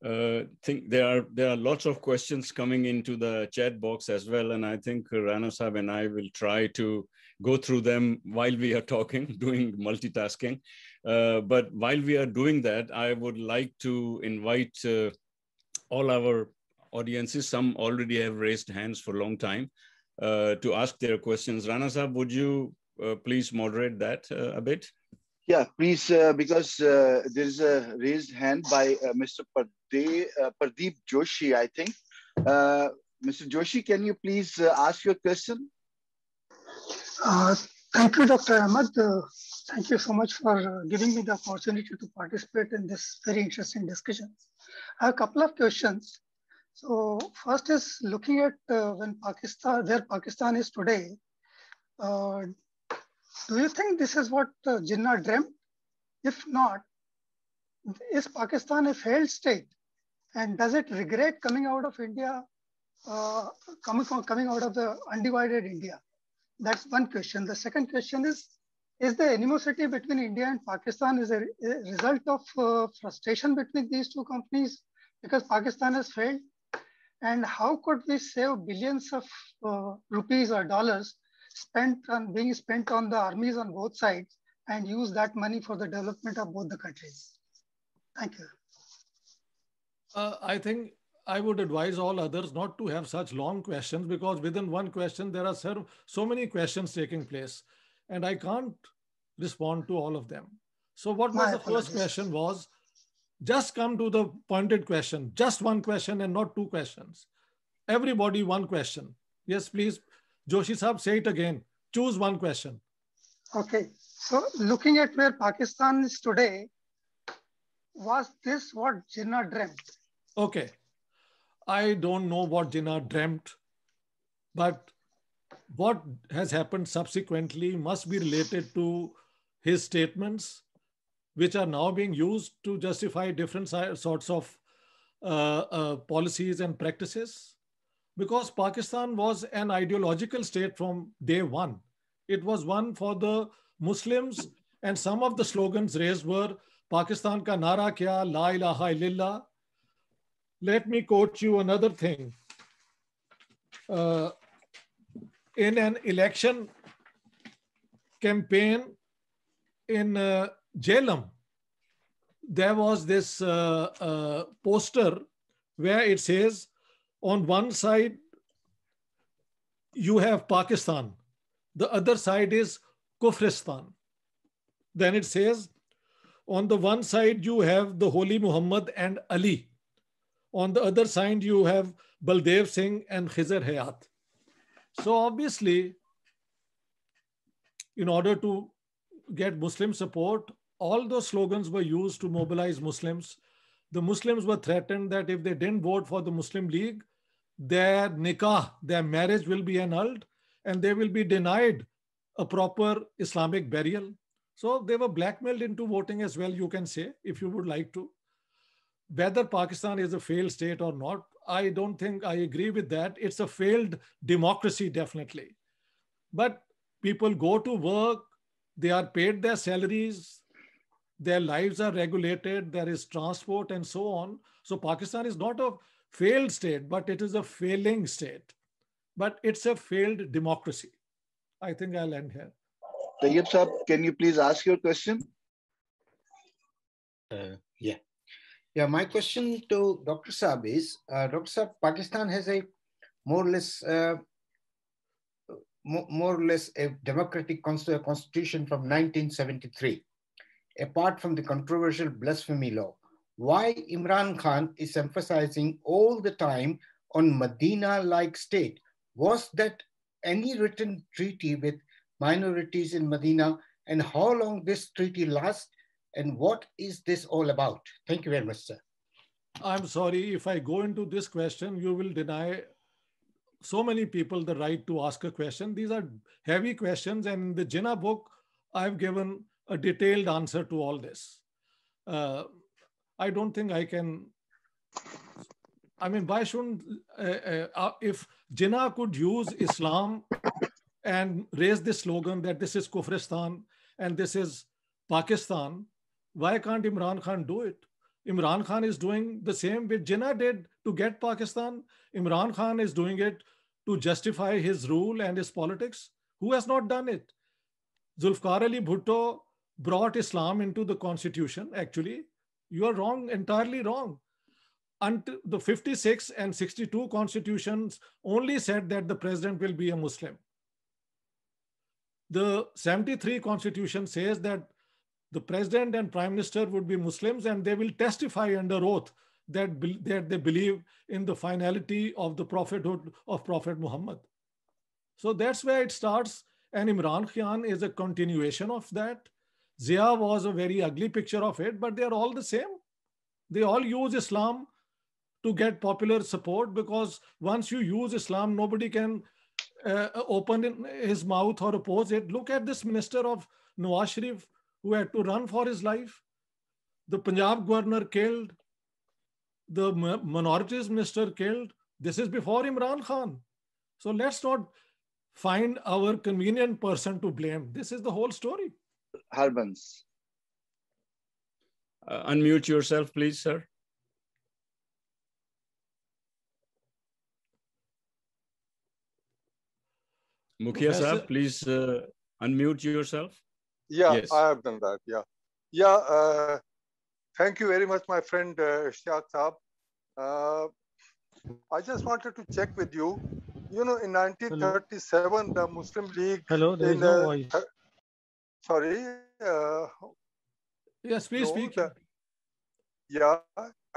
Uh, think there are there are lots of questions coming into the chat box as well, and I think Rana Saab and I will try to go through them while we are talking, doing multitasking. Uh, but while we are doing that, I would like to invite uh, all our audiences, some already have raised hands for a long time, uh, to ask their questions. Rana Saab, would you please moderate that a bit? Yeah, please, uh, because uh, there is a raised hand by uh, Mr. Pardeep, Pardeep Joshi, I think. Mr. Joshi, can you please ask your question? thank you, Dr. Ahmad, Thank you so much for uh, giving me the opportunity to participate in this very interesting discussion. I have a couple of questions. So first is looking at uh, when Pakistan, where Pakistan is today, uh, do you think this is what uh, Jinnah dreamt? If not, is Pakistan a failed state? And does it regret coming out of India, uh, coming, from, coming out of the undivided India? That's one question. The second question is, is the animosity between India and Pakistan is a, a result of uh, frustration between these two companies because Pakistan has failed? And how could we save billions of uh, rupees or dollars spent on being spent on the armies on both sides and use that money for the development of both the countries? Thank you. Uh, I think I would advise all others not to have such long questions because within one question, there are so many questions taking place and I can't respond to all of them. So what was the apologies. first question was, just come to the pointed question, just one question and not two questions. Everybody one question. Yes, please, Joshi Saab, say it again. Choose one question. Okay, so looking at where Pakistan is today, was this what Jinnah dreamt? Okay, I don't know what Jinnah dreamt, but what has happened subsequently must be related to his statements, which are now being used to justify different sorts of uh, uh, policies and practices. Because Pakistan was an ideological state from day one. It was one for the Muslims, and some of the slogans raised were Pakistan ka nara kya, la ilaha illallah. Let me quote you another thing. Uh, in an election campaign in uh, Jhelum, there was this uh, uh, poster where it says, on one side, you have Pakistan. The other side is Kufristan. Then it says, on the one side, you have the Holy Muhammad and Ali. On the other side, you have Baldev Singh and Khizr Hayat. So obviously, in order to get Muslim support, all those slogans were used to mobilize Muslims. The Muslims were threatened that if they didn't vote for the Muslim League, their nikah, their marriage will be annulled and they will be denied a proper Islamic burial. So they were blackmailed into voting as well, you can say, if you would like to whether Pakistan is a failed state or not, I don't think I agree with that. It's a failed democracy, definitely. But people go to work, they are paid their salaries, their lives are regulated, there is transport and so on. So Pakistan is not a failed state, but it is a failing state. But it's a failed democracy. I think I'll end here. Tayyip sir, can you please ask your question? Uh, yeah, my question to Dr. Saab is, uh, Dr. Saab, Pakistan has a more or less, uh, more or less a democratic constitution from 1973, apart from the controversial blasphemy law. Why Imran Khan is emphasizing all the time on Medina-like state? Was that any written treaty with minorities in Medina and how long this treaty lasts and what is this all about? Thank you very much, sir. I'm sorry, if I go into this question, you will deny so many people the right to ask a question. These are heavy questions, and in the Jinnah book, I've given a detailed answer to all this. Uh, I don't think I can. I mean, why shouldn't, uh, uh, uh if Jinnah could use Islam and raise this slogan that this is Kufristan and this is Pakistan, why can't Imran Khan do it? Imran Khan is doing the same which Jinnah did to get Pakistan. Imran Khan is doing it to justify his rule and his politics. Who has not done it? Zulfikar Ali Bhutto brought Islam into the constitution. Actually, you are wrong, entirely wrong. Until the 56 and 62 constitutions only said that the president will be a Muslim. The 73 constitution says that the president and prime minister would be Muslims and they will testify under oath that, be, that they believe in the finality of the prophethood of Prophet Muhammad. So that's where it starts. And Imran Khan is a continuation of that. Zia was a very ugly picture of it, but they are all the same. They all use Islam to get popular support because once you use Islam, nobody can uh, open his mouth or oppose it. Look at this minister of Nawaz Sharif who had to run for his life, the Punjab governor killed, the minorities minister killed. This is before Imran Khan. So let's not find our convenient person to blame. This is the whole story. Harbans. Uh, unmute yourself, please, sir. Mukhya sir, please uh, unmute yourself. Yeah, yes. I have done that. Yeah. Yeah. Uh, thank you very much, my friend uh, Shaq Saab. Uh, I just wanted to check with you. You know, in 1937, Hello. the Muslim League. Hello, there in, is no uh, voice. sorry. Uh, yes, please no, speak. The, yeah.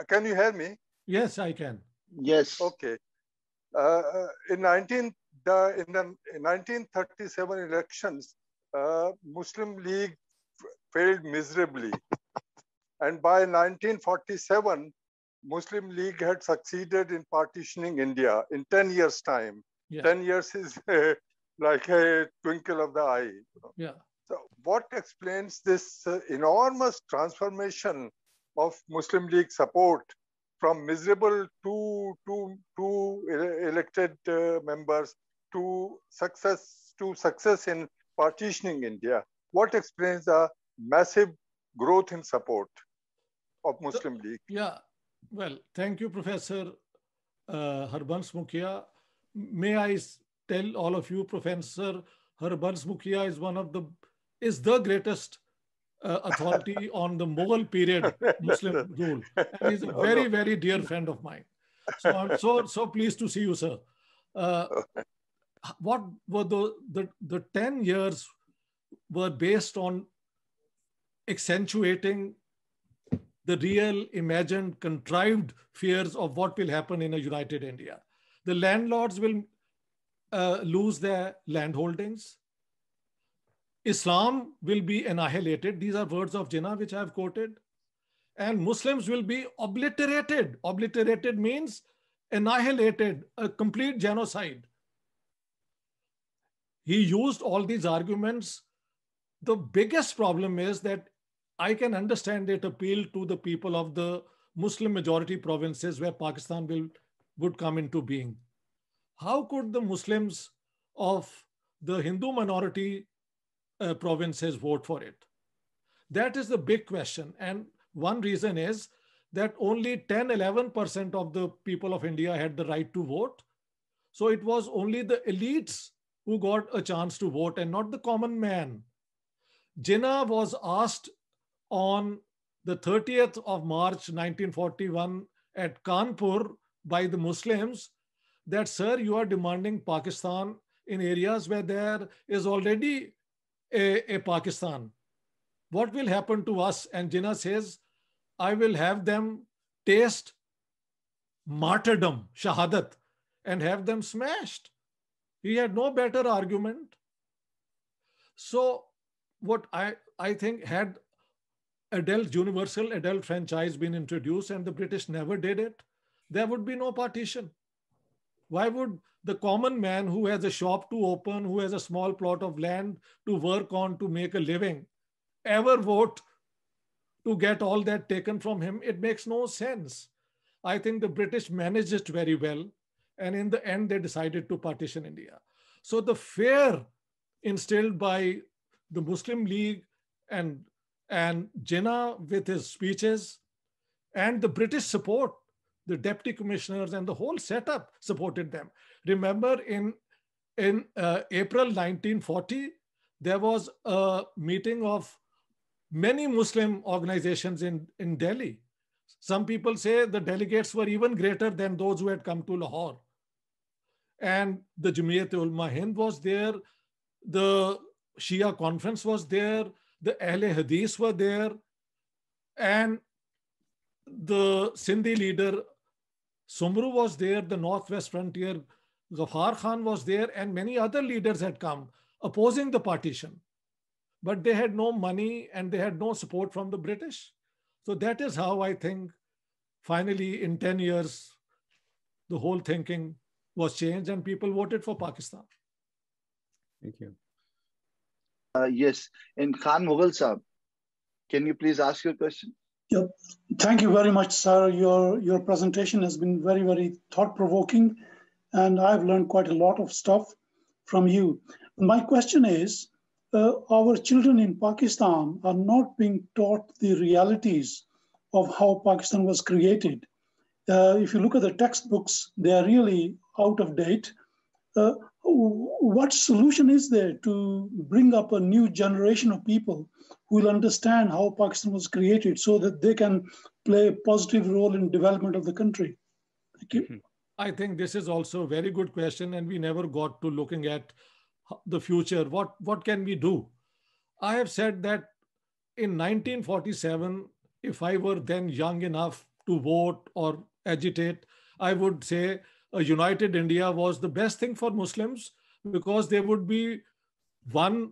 Can you hear me? Yes, I can. Yes. Okay. Uh, uh, in 19 the in the 1937 elections, uh, Muslim League failed miserably. And by 1947, Muslim League had succeeded in partitioning India in 10 years' time. Yeah. 10 years is like a twinkle of the eye. Yeah. So, what explains this uh, enormous transformation of Muslim League support from miserable two, two, two elected uh, members to success to success in partitioning India, what explains the massive growth in support of Muslim so, League? Yeah, well, thank you, Professor uh, Harbans Mukhia. May I tell all of you, Professor Harbans Mukia is one of the is the greatest uh, authority on the Mughal period Muslim rule. And he's a very, very dear friend of mine. So I'm so so pleased to see you, sir. Uh, what were the, the, the 10 years were based on accentuating the real, imagined, contrived fears of what will happen in a united India. The landlords will uh, lose their landholdings. Islam will be annihilated. These are words of Jinnah, which I have quoted. And Muslims will be obliterated. Obliterated means annihilated, a complete genocide. He used all these arguments. The biggest problem is that I can understand it appealed to the people of the Muslim majority provinces where Pakistan will would come into being. How could the Muslims of the Hindu minority uh, provinces vote for it? That is the big question. And one reason is that only 10, 11% of the people of India had the right to vote. So it was only the elites who got a chance to vote and not the common man. Jinnah was asked on the 30th of March 1941 at Kanpur by the Muslims that, sir, you are demanding Pakistan in areas where there is already a, a Pakistan. What will happen to us? And Jinnah says, I will have them taste martyrdom, shahadat, and have them smashed. He had no better argument. So, what I, I think had adult universal adult franchise been introduced and the British never did it, there would be no partition. Why would the common man who has a shop to open, who has a small plot of land to work on to make a living, ever vote to get all that taken from him? It makes no sense. I think the British managed it very well. And in the end, they decided to partition India. So the fear instilled by the Muslim League and, and Jinnah with his speeches and the British support, the deputy commissioners and the whole setup supported them. Remember in, in uh, April 1940, there was a meeting of many Muslim organizations in, in Delhi. Some people say the delegates were even greater than those who had come to Lahore and the Jamiat Ulma Hind was there, the Shia conference was there, the Ahle Hadith were there, and the Sindhi leader Sumru was there, the Northwest Frontier Ghaffar Khan was there, and many other leaders had come opposing the partition. But they had no money and they had no support from the British. So that is how I think finally in 10 years, the whole thinking was changed and people voted for Pakistan. Thank you. Uh, yes, and Khan Mughal Saab, can you please ask your question? Yep. Thank you very much, sir. Your, your presentation has been very, very thought provoking, and I've learned quite a lot of stuff from you. My question is uh, our children in Pakistan are not being taught the realities of how Pakistan was created. Uh, if you look at the textbooks, they are really out of date. Uh, what solution is there to bring up a new generation of people who will understand how Pakistan was created so that they can play a positive role in development of the country? Thank you. Mm-hmm. I think this is also a very good question, and we never got to looking at the future. What, what can we do? I have said that in 1947, if I were then young enough to vote or agitate, I would say a united India was the best thing for Muslims because they would be one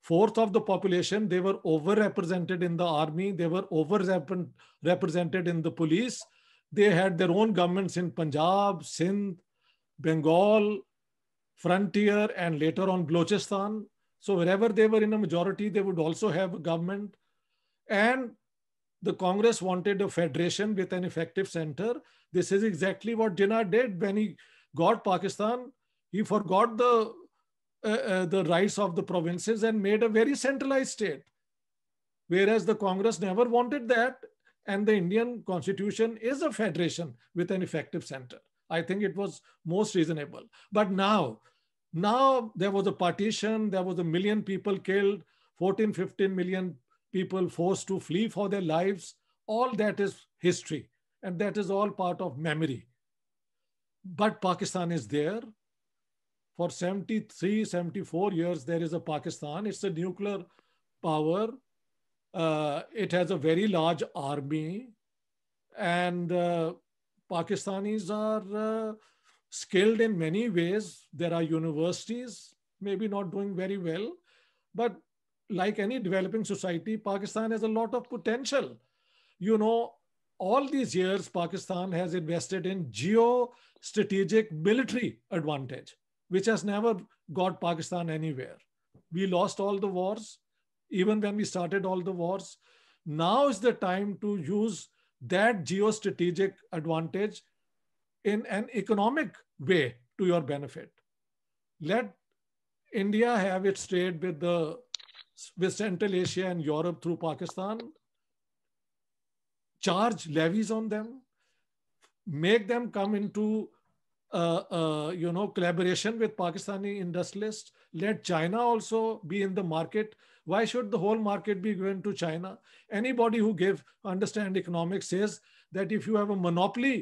fourth of the population. They were overrepresented in the army, they were overrepresented in the police. They had their own governments in Punjab, Sindh, Bengal, Frontier, and later on Balochistan. So, wherever they were in a majority, they would also have a government. And the Congress wanted a federation with an effective center this is exactly what Jinnah did when he got Pakistan. He forgot the uh, uh, the rights of the provinces and made a very centralized state. Whereas the Congress never wanted that, and the Indian constitution is a federation with an effective center. I think it was most reasonable. But now, now there was a partition, there was a million people killed, 14, 15 million people forced to flee for their lives. All that is history. And that is all part of memory. But Pakistan is there. For 73, 74 years, there is a Pakistan. It's a nuclear power. Uh, it has a very large army. And uh, Pakistanis are uh, skilled in many ways. There are universities, maybe not doing very well, but like any developing society, Pakistan has a lot of potential. You know, all these years, Pakistan has invested in geostrategic military advantage, which has never got Pakistan anywhere. We lost all the wars, even when we started all the wars. Now is the time to use that geostrategic advantage in an economic way to your benefit. Let India have its trade with the with Central Asia and Europe through Pakistan charge levies on them, make them come into uh, uh, you know collaboration with Pakistani industrialists. Let China also be in the market. Why should the whole market be given to China? Anybody who give understand economics says that if you have a monopoly,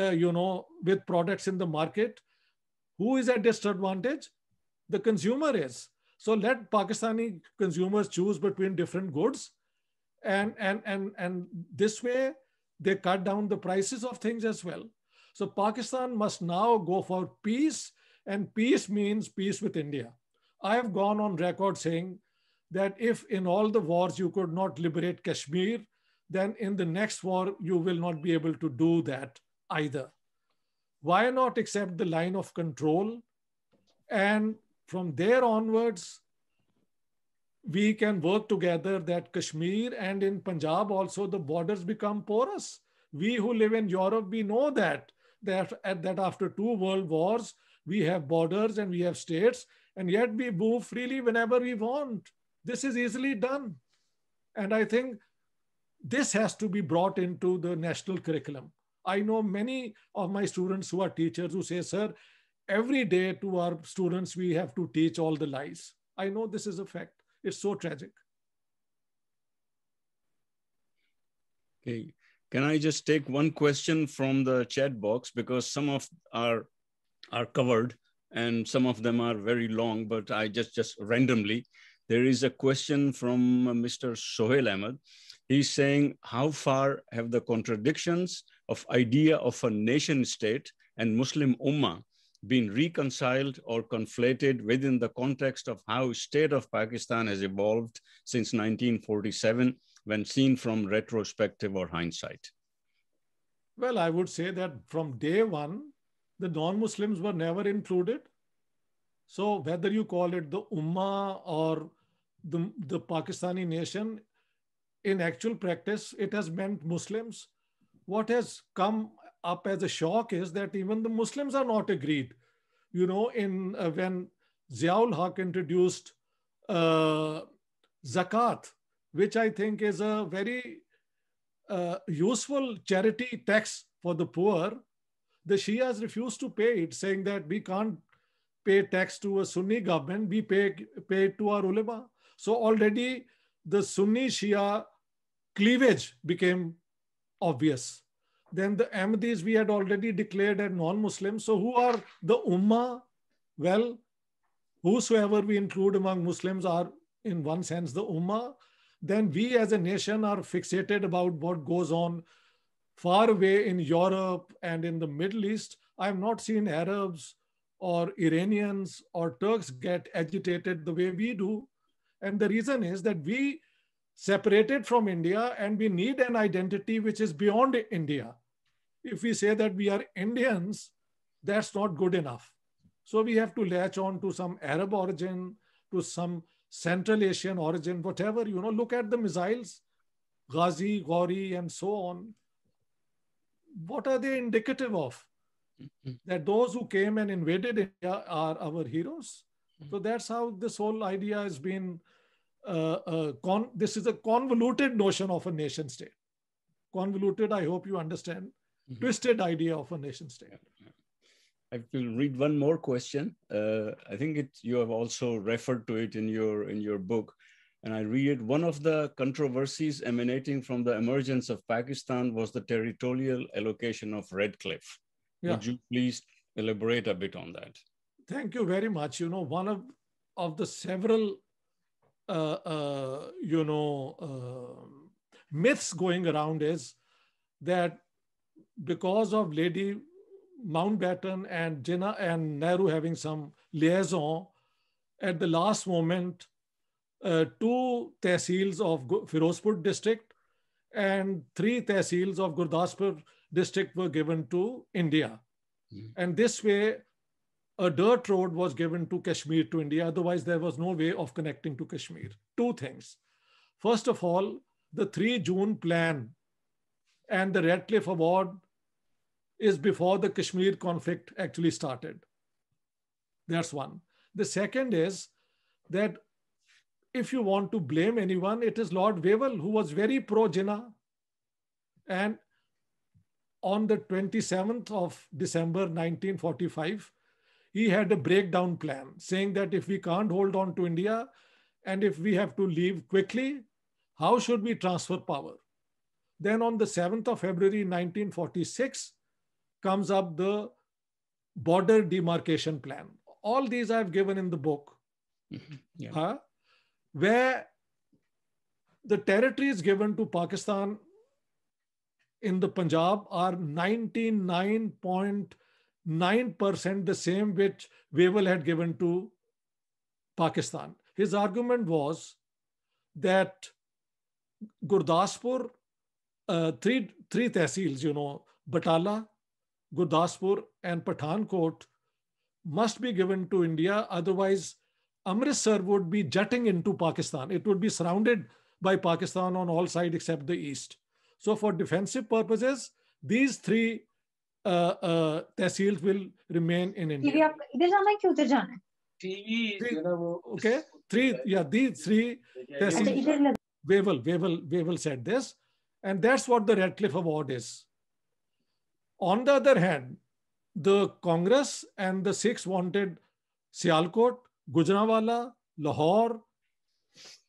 uh, you know, with products in the market, who is at disadvantage? The consumer is. So let Pakistani consumers choose between different goods and and and and this way they cut down the prices of things as well so pakistan must now go for peace and peace means peace with india i have gone on record saying that if in all the wars you could not liberate kashmir then in the next war you will not be able to do that either why not accept the line of control and from there onwards we can work together that Kashmir and in Punjab also the borders become porous. We who live in Europe, we know that, that, that after two world wars, we have borders and we have states, and yet we move freely whenever we want. This is easily done. And I think this has to be brought into the national curriculum. I know many of my students who are teachers who say, sir, every day to our students, we have to teach all the lies. I know this is a fact. It's so tragic. Okay. Can I just take one question from the chat box because some of are are covered and some of them are very long, but I just just randomly. There is a question from Mr. Sohail Ahmed. He's saying, how far have the contradictions of idea of a nation state and Muslim Ummah been reconciled or conflated within the context of how state of Pakistan has evolved since 1947 when seen from retrospective or hindsight? Well, I would say that from day one, the non-Muslims were never included. So whether you call it the Ummah or the, the Pakistani nation, in actual practice, it has meant Muslims. What has come up as a shock is that even the Muslims are not agreed. You know, in uh, when Ziaul Haq introduced uh, zakat, which I think is a very uh, useful charity tax for the poor, the Shias refused to pay it, saying that we can't pay tax to a Sunni government, we pay, pay it to our ulama. So already the Sunni Shia cleavage became obvious. Then the Ahmadis we had already declared as non-Muslims. So who are the Ummah? Well, whosoever we include among Muslims are in one sense the Ummah. Then we as a nation are fixated about what goes on far away in Europe and in the Middle East. I've not seen Arabs or Iranians or Turks get agitated the way we do. And the reason is that we separated from India and we need an identity which is beyond India if we say that we are Indians, that's not good enough. So we have to latch on to some Arab origin, to some Central Asian origin, whatever. You know, look at the missiles, Ghazi, Ghori, and so on. What are they indicative of? Mm-hmm. That those who came and invaded India are our heroes. Mm-hmm. So that's how this whole idea has been. Uh, uh, con- this is a convoluted notion of a nation state. Convoluted, I hope you understand mm-hmm. twisted idea of a nation state. I will read one more question. Uh, I think it, you have also referred to it in your in your book, and I read One of the controversies emanating from the emergence of Pakistan was the territorial allocation of Red Cliff. Yeah. Would you please elaborate a bit on that? Thank you very much. You know, one of of the several, uh, uh, you know, uh, myths going around is that because of Lady Mountbatten and Jinnah and Nehru having some liaison at the last moment, uh, two tehsils of Firozpur district and three tehsils of Gurdaspur district were given to India. Mm. And this way, a dirt road was given to Kashmir to India. Otherwise, there was no way of connecting to Kashmir. Two things. First of all, the 3 June plan and the Radcliffe Award is before the Kashmir conflict actually started. That's one. The second is that if you want to blame anyone, it is Lord Wavell who was very pro Jinnah. And on the 27th of December 1945, he had a breakdown plan saying that if we can't hold on to India and if we have to leave quickly, how should we transfer power? Then on the 7th of February 1946, comes up the border demarcation plan. All these I've given in the book, mm-hmm. yeah. where the territories given to Pakistan in the Punjab are 99.9% the same which Wavell had given to Pakistan. His argument was that Gurdaspur, uh, three, three tehsils, you know, Batala, Gurdaspur, and Pathankot must be given to India. Otherwise, Amritsar would be jutting into Pakistan. It would be surrounded by Pakistan on all sides except the east. So, for defensive purposes, these three uh, uh, tehsils will remain in India. Three, okay, three, yeah, these three tehsils. will, Wevel, will said this. And that's what the Radcliffe Award is. On the other hand, the Congress and the Sikhs wanted Sialkot, Gujranwala, Lahore,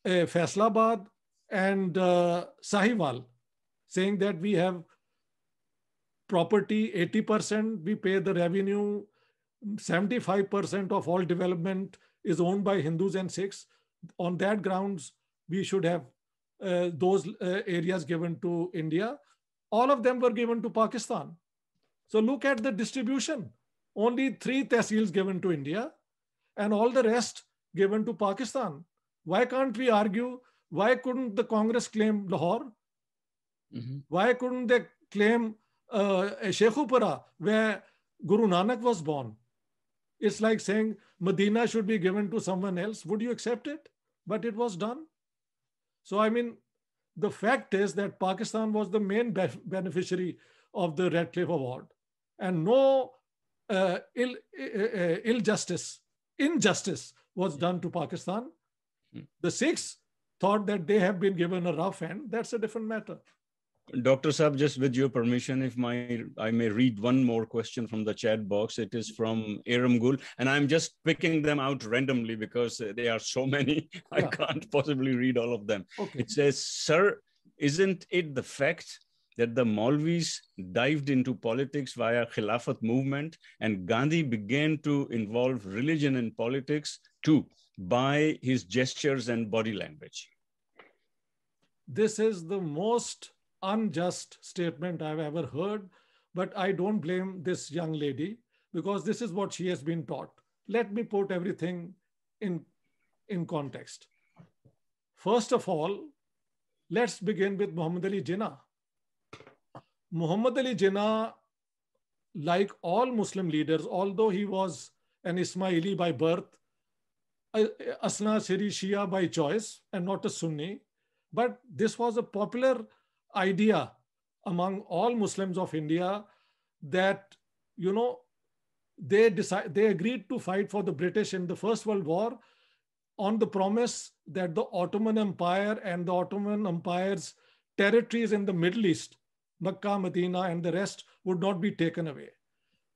uh, Faisalabad, and uh, Sahiwal, saying that we have property 80%, we pay the revenue, 75% of all development is owned by Hindus and Sikhs. On that grounds, we should have uh, those uh, areas given to India. All of them were given to Pakistan. So look at the distribution. Only three tehsils given to India and all the rest given to Pakistan. Why can't we argue? Why couldn't the Congress claim Lahore? Mm-hmm. Why couldn't they claim uh, where Guru Nanak was born? It's like saying Medina should be given to someone else. Would you accept it? But it was done. So, I mean, the fact is that Pakistan was the main be- beneficiary of the Radcliffe Award and no uh, ill, uh, uh ill justice, injustice was hmm. done to Pakistan. Hmm. The Sikhs thought that they have been given a rough hand. That's a different matter. Dr. Saab, just with your permission, if my I may read one more question from the chat box. It is from Aram Gul, and I'm just picking them out randomly because there are so many. Yeah. I can't possibly read all of them. Okay. It says, Sir, isn't it the fact that the Malvis dived into politics via Khilafat movement, and Gandhi began to involve religion and politics too by his gestures and body language. This is the most unjust statement I've ever heard, but I don't blame this young lady because this is what she has been taught. Let me put everything in, in context. First of all, let's begin with Muhammad Ali Jinnah Muhammad Ali Jinnah, like all Muslim leaders, although he was an Ismaili by birth, Asna Siri Shia by choice and not a Sunni, but this was a popular idea among all Muslims of India that, you know, they decide they agreed to fight for the British in the First World War on the promise that the Ottoman Empire and the Ottoman Empire's territories in the Middle East Makkah, Medina, and the rest would not be taken away.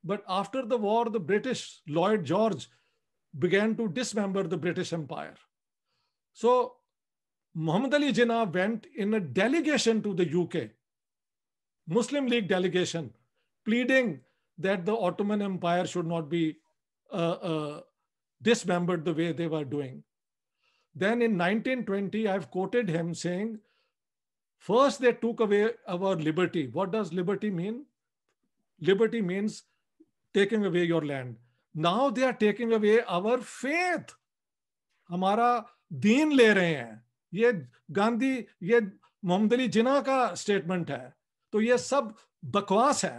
But after the war, the British, Lloyd George, began to dismember the British Empire. So Muhammad Ali Jinnah went in a delegation to the UK, Muslim League delegation, pleading that the Ottoman Empire should not be uh, uh, dismembered the way they were doing. Then in 1920, I've quoted him saying First, they took away our liberty. What does liberty mean? Liberty means taking away your land. Now they are taking away our faith. हमारा दीन ले रहे हैं ये गांधी ये मोहम्मद अली जिना का statement है तो ये सब बकवास है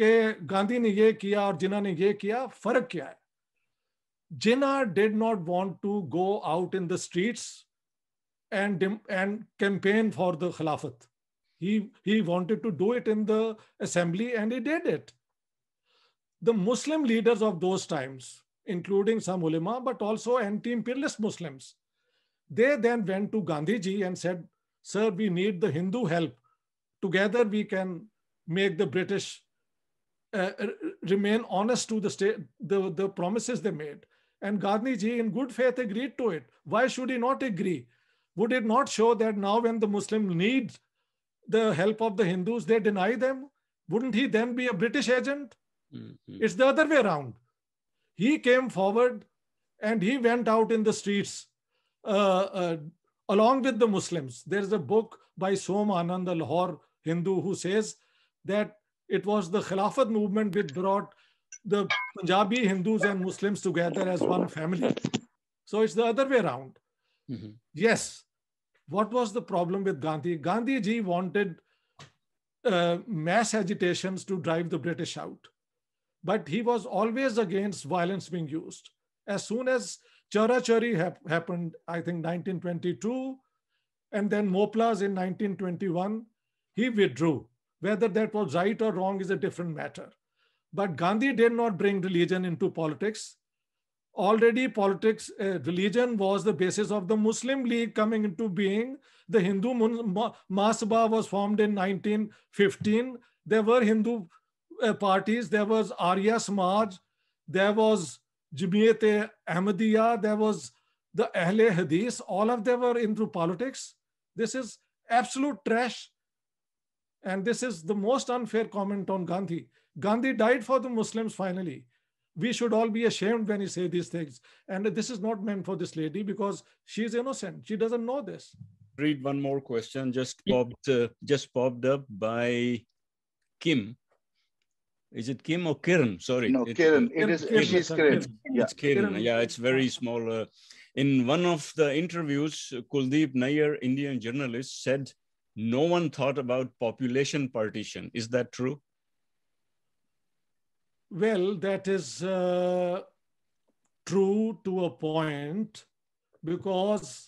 कि गांधी ने ये किया और जिना ने ये किया फर्क क्या है Jinnah did not want to go out in the streets and, and campaign for the Khilafat. He, he wanted to do it in the assembly and he did it. The Muslim leaders of those times, including some ulama, but also anti imperialist Muslims, they then went to Gandhiji and said, Sir, we need the Hindu help. Together we can make the British uh, uh remain honest to the state, the, the promises they made. And Gandhiji, in good faith, agreed to it. Why should he not agree? would it not show that now when the Muslim needs the help of the Hindus, they deny them? Wouldn't he then be a British agent? Mm-hmm. It's the other way around. He came forward and he went out in the streets uh, uh, along with the Muslims. There's a book by Som Anand, the Lahore Hindu, who says that it was the Khilafat movement which brought the Punjabi Hindus and Muslims together as one family. So it's the other way around. Mm-hmm. Yes, what was the problem with Gandhi? Gandhi ji wanted uh, mass agitations to drive the British out. But he was always against violence being used. As soon as Chara Chari ha happened, I think 1922, and then Moplas in 1921, he withdrew. Whether that was right or wrong is a different matter. But Gandhi did not bring religion into politics already politics, uh, religion was the basis of the Muslim League coming into being. The Hindu Mun- Masaba was formed in 1915. There were Hindu uh, parties. There was Arya Samaj. There was Jamiat Ahmadiyya. There was the Ahle Hadith. All of them were into politics. This is absolute trash. And this is the most unfair comment on Gandhi. Gandhi died for the Muslims finally we should all be ashamed when you say these things. And this is not meant for this lady because she is innocent. She doesn't know this. Read one more question just popped uh, just popped up by Kim. Is it Kim or Kiran? Sorry. No, Kiran. It is. Kiran. It is Kiran. Kiran. Yeah. It's Kiran. Yeah, it's very small. Uh, in one of the interviews, Kuldeep nayar Indian journalist, said no one thought about population partition. Is that true? Well, that is uh, true to a point because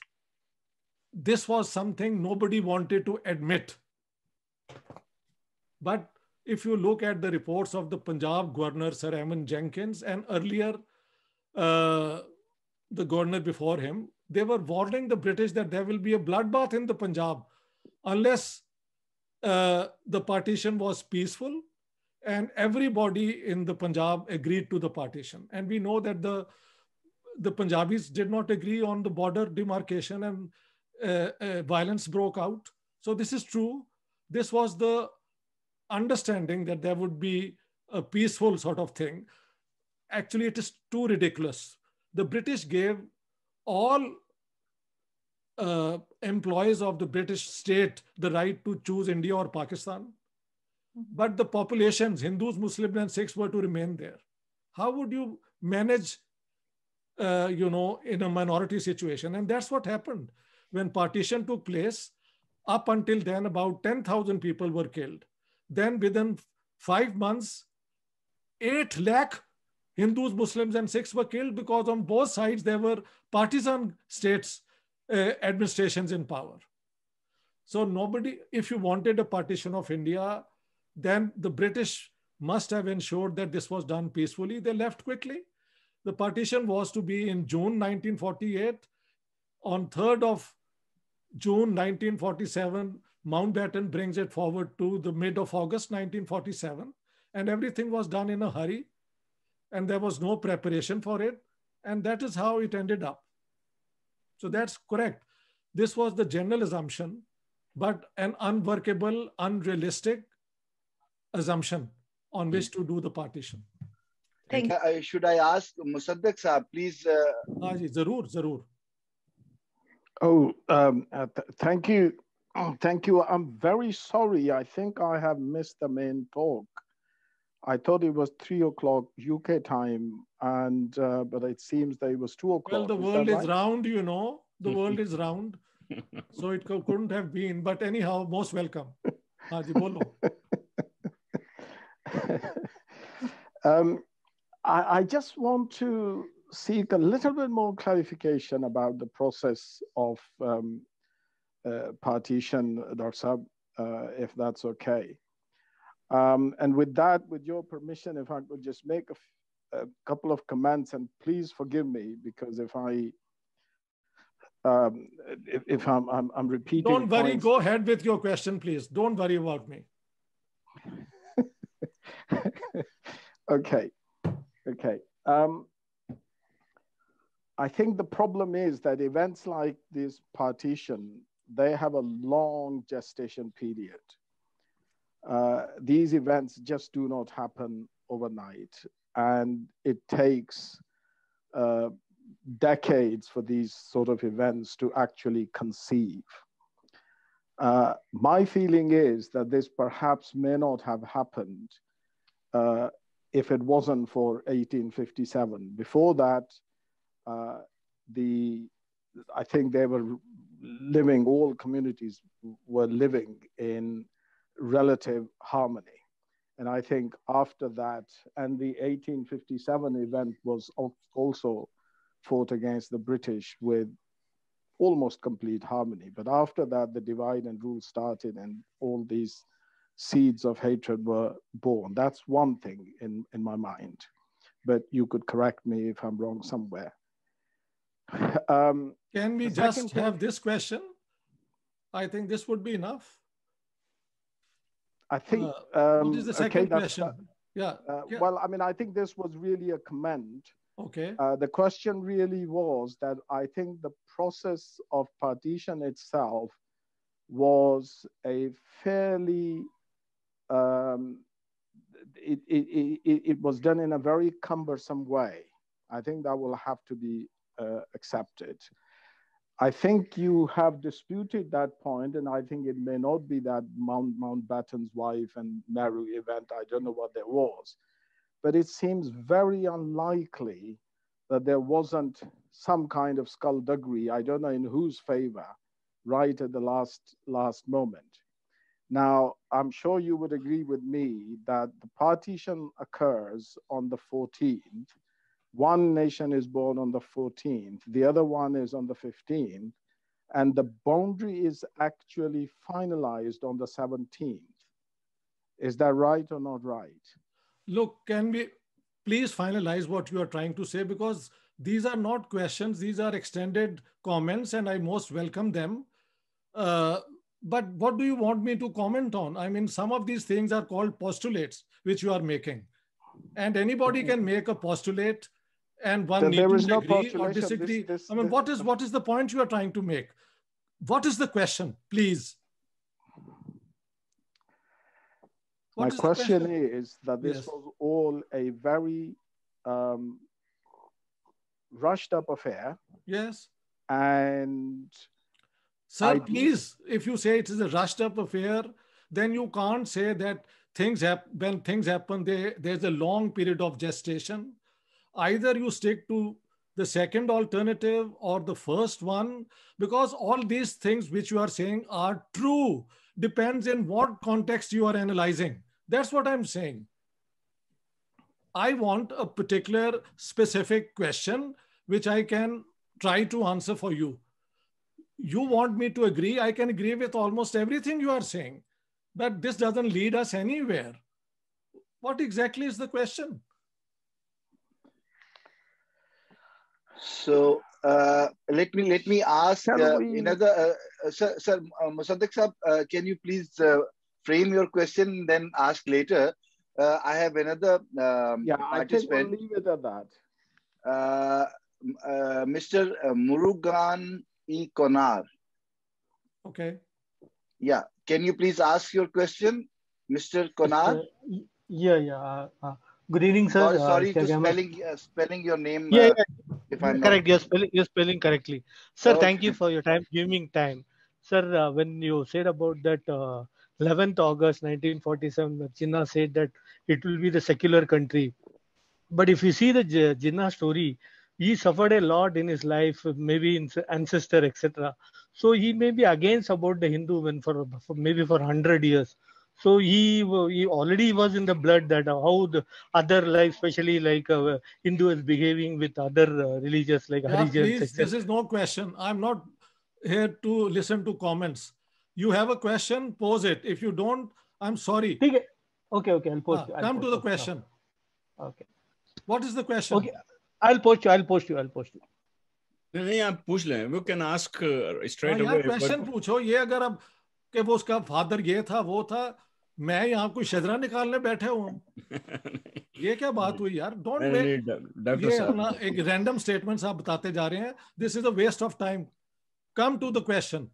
this was something nobody wanted to admit. But if you look at the reports of the Punjab governor, Sir Eamon Jenkins, and earlier uh, the governor before him, they were warning the British that there will be a bloodbath in the Punjab unless uh, the partition was peaceful and everybody in the Punjab agreed to the partition. And we know that the the Punjabis did not agree on the border demarcation, and uh, uh, violence broke out. So this is true. This was the understanding that there would be a peaceful sort of thing. Actually, it is too ridiculous. The British gave all uh, employees of the British state the right to choose India or Pakistan but the populations, Hindus, Muslims, and Sikhs were to remain there. How would you manage, uh, you know, in a minority situation? And that's what happened when partition took place. Up until then, about 10,000 people were killed. Then within five months, 8 lakh Hindus, Muslims, and Sikhs were killed because on both sides there were partisan states, uh, administrations in power. So nobody, if you wanted a partition of India, then the British must have ensured that this was done peacefully. They left quickly. The partition was to be in June 1948. On 3rd of June 1947, Mountbatten brings it forward to the mid of August 1947. And everything was done in a hurry. And there was no preparation for it. And that is how it ended up. So that's correct. This was the general assumption, but an unworkable, unrealistic, assumption on hmm. which to do the partition. Thank you. Should I ask Musaddiq Sir, please? Uh... Ah, ji, zarur, zarur. Oh, um, uh, th thank you. Oh, thank you. I'm very sorry. I think I have missed the main talk. I thought it was three o'clock UK time, and uh, but it seems that it was two o'clock. Well, the is world is round, you know. The world is round, so it couldn't have been. But anyhow, most welcome. Haji, bolo. um, I, I just want to seek a little bit more clarification about the process of um, uh, partition, Dorsab, uh, if that's okay. Um, and with that, with your permission, if I could just make a, couple of comments, and please forgive me because if I um, if, if I'm, I'm, I'm repeating. Don't worry. Points, go ahead with your question, please. Don't worry about me. okay, okay. Um, I think the problem is that events like this partition, they have a long gestation period. Uh, these events just do not happen overnight. And it takes uh, decades for these sort of events to actually conceive. Uh, my feeling is that this perhaps may not have happened uh, if it wasn't for 1857. Before that, uh, the I think they were living, all communities were living in relative harmony. And I think after that, and the 1857 event was also fought against the British with almost complete harmony. But after that, the divide and rule started, and all these seeds of hatred were born. That's one thing in, in my mind, but you could correct me if I'm wrong somewhere. Um, Can we just have this question? I think this would be enough. I think. Uh, um, what is the second okay, uh, question? yeah, uh, yeah, Well, I mean, I think this was really a comment. Okay. Uh, the question really was that I think the process of partition itself was a fairly um, it, it, it, it, was done in a very cumbersome way. I think that will have to be uh, accepted. I think you have disputed that point, and I think it may not be that Mount Mountbatten's wife and Nehru event. I don't know what there was, but it seems very unlikely that there wasn't some kind of skullduggery. I don't know in whose favor, right at the last last moment. Now, I'm sure you would agree with me that the partition occurs on the 14th. One nation is born on the 14th, the other one is on the 15th, and the boundary is actually finalized on the 17th. Is that right or not right? Look, can we please finalize what you are trying to say? Because these are not questions, these are extended comments, and I most welcome them. Uh, but what do you want me to comment on? I mean, some of these things are called postulates, which you are making. And anybody can make a postulate and one there need no agree or disagree. This, this, I mean, this. what is what is the point you are trying to make? What is the question, please? What My is question, question, is that this yes. was all a very um, rushed up affair. Yes. And Sir, I please, do. if you say it is a rushed up affair, then you can't say that things happen when things happen, they, there's a long period of gestation. Either you stick to the second alternative or the first one, because all these things which you are saying are true, depends in what context you are analyzing. That's what I'm saying. I want a particular specific question which I can try to answer for you you want me to agree, I can agree with almost everything you are saying, but this doesn't lead us anywhere. What exactly is the question? So uh, let me let me ask uh, another uh, uh, sir, sir uh, Musaddiq sir, uh, can you please uh, frame your question then ask later. I have another um, yeah, participant. I think will leave it at that. Mr. Murugan E. Konar. Okay. Yeah. Can you please ask your question, Mr. Konar? Uh, yeah, yeah. Uh, uh good evening, sir. Oh, sorry uh, spelling, uh, spelling your name. Uh, yeah, yeah. if I'm correct. You're, spelling, you're spelling correctly. Sir, okay. thank you for your time, giving time. Sir, when you said about that 11th August 1947, Jinnah said that it will be the secular country. But if you see the Jinnah story, he suffered a lot in his life, maybe in ancestor, etc. So he may be against about the Hindu women for, for maybe for hundred years. So he he already was in the blood that how the other life, especially like uh, Hindu is behaving with other uh, religious like yeah, Please, this is no question. I'm not here to listen to comments. You have a question, pose it. If you don't, I'm sorry. Okay, okay, I'll pose. Ah, I'll come pose to the ah, question. Now. Okay. What is the question? Okay. I'll post you. I'll post you. I'll post you. नहीं आप पूछ लें वो can ask straight away question पूछो ये अगर अब कि वो उसका फादर ये था वो था मैं यहाँ कोई शजरा निकालने बैठे हूँ ये क्या बात हुई यार डोंट मेक ये अपना एक रैंडम स्टेटमेंट्स आप बताते जा रहे हैं this is a waste of time come to the question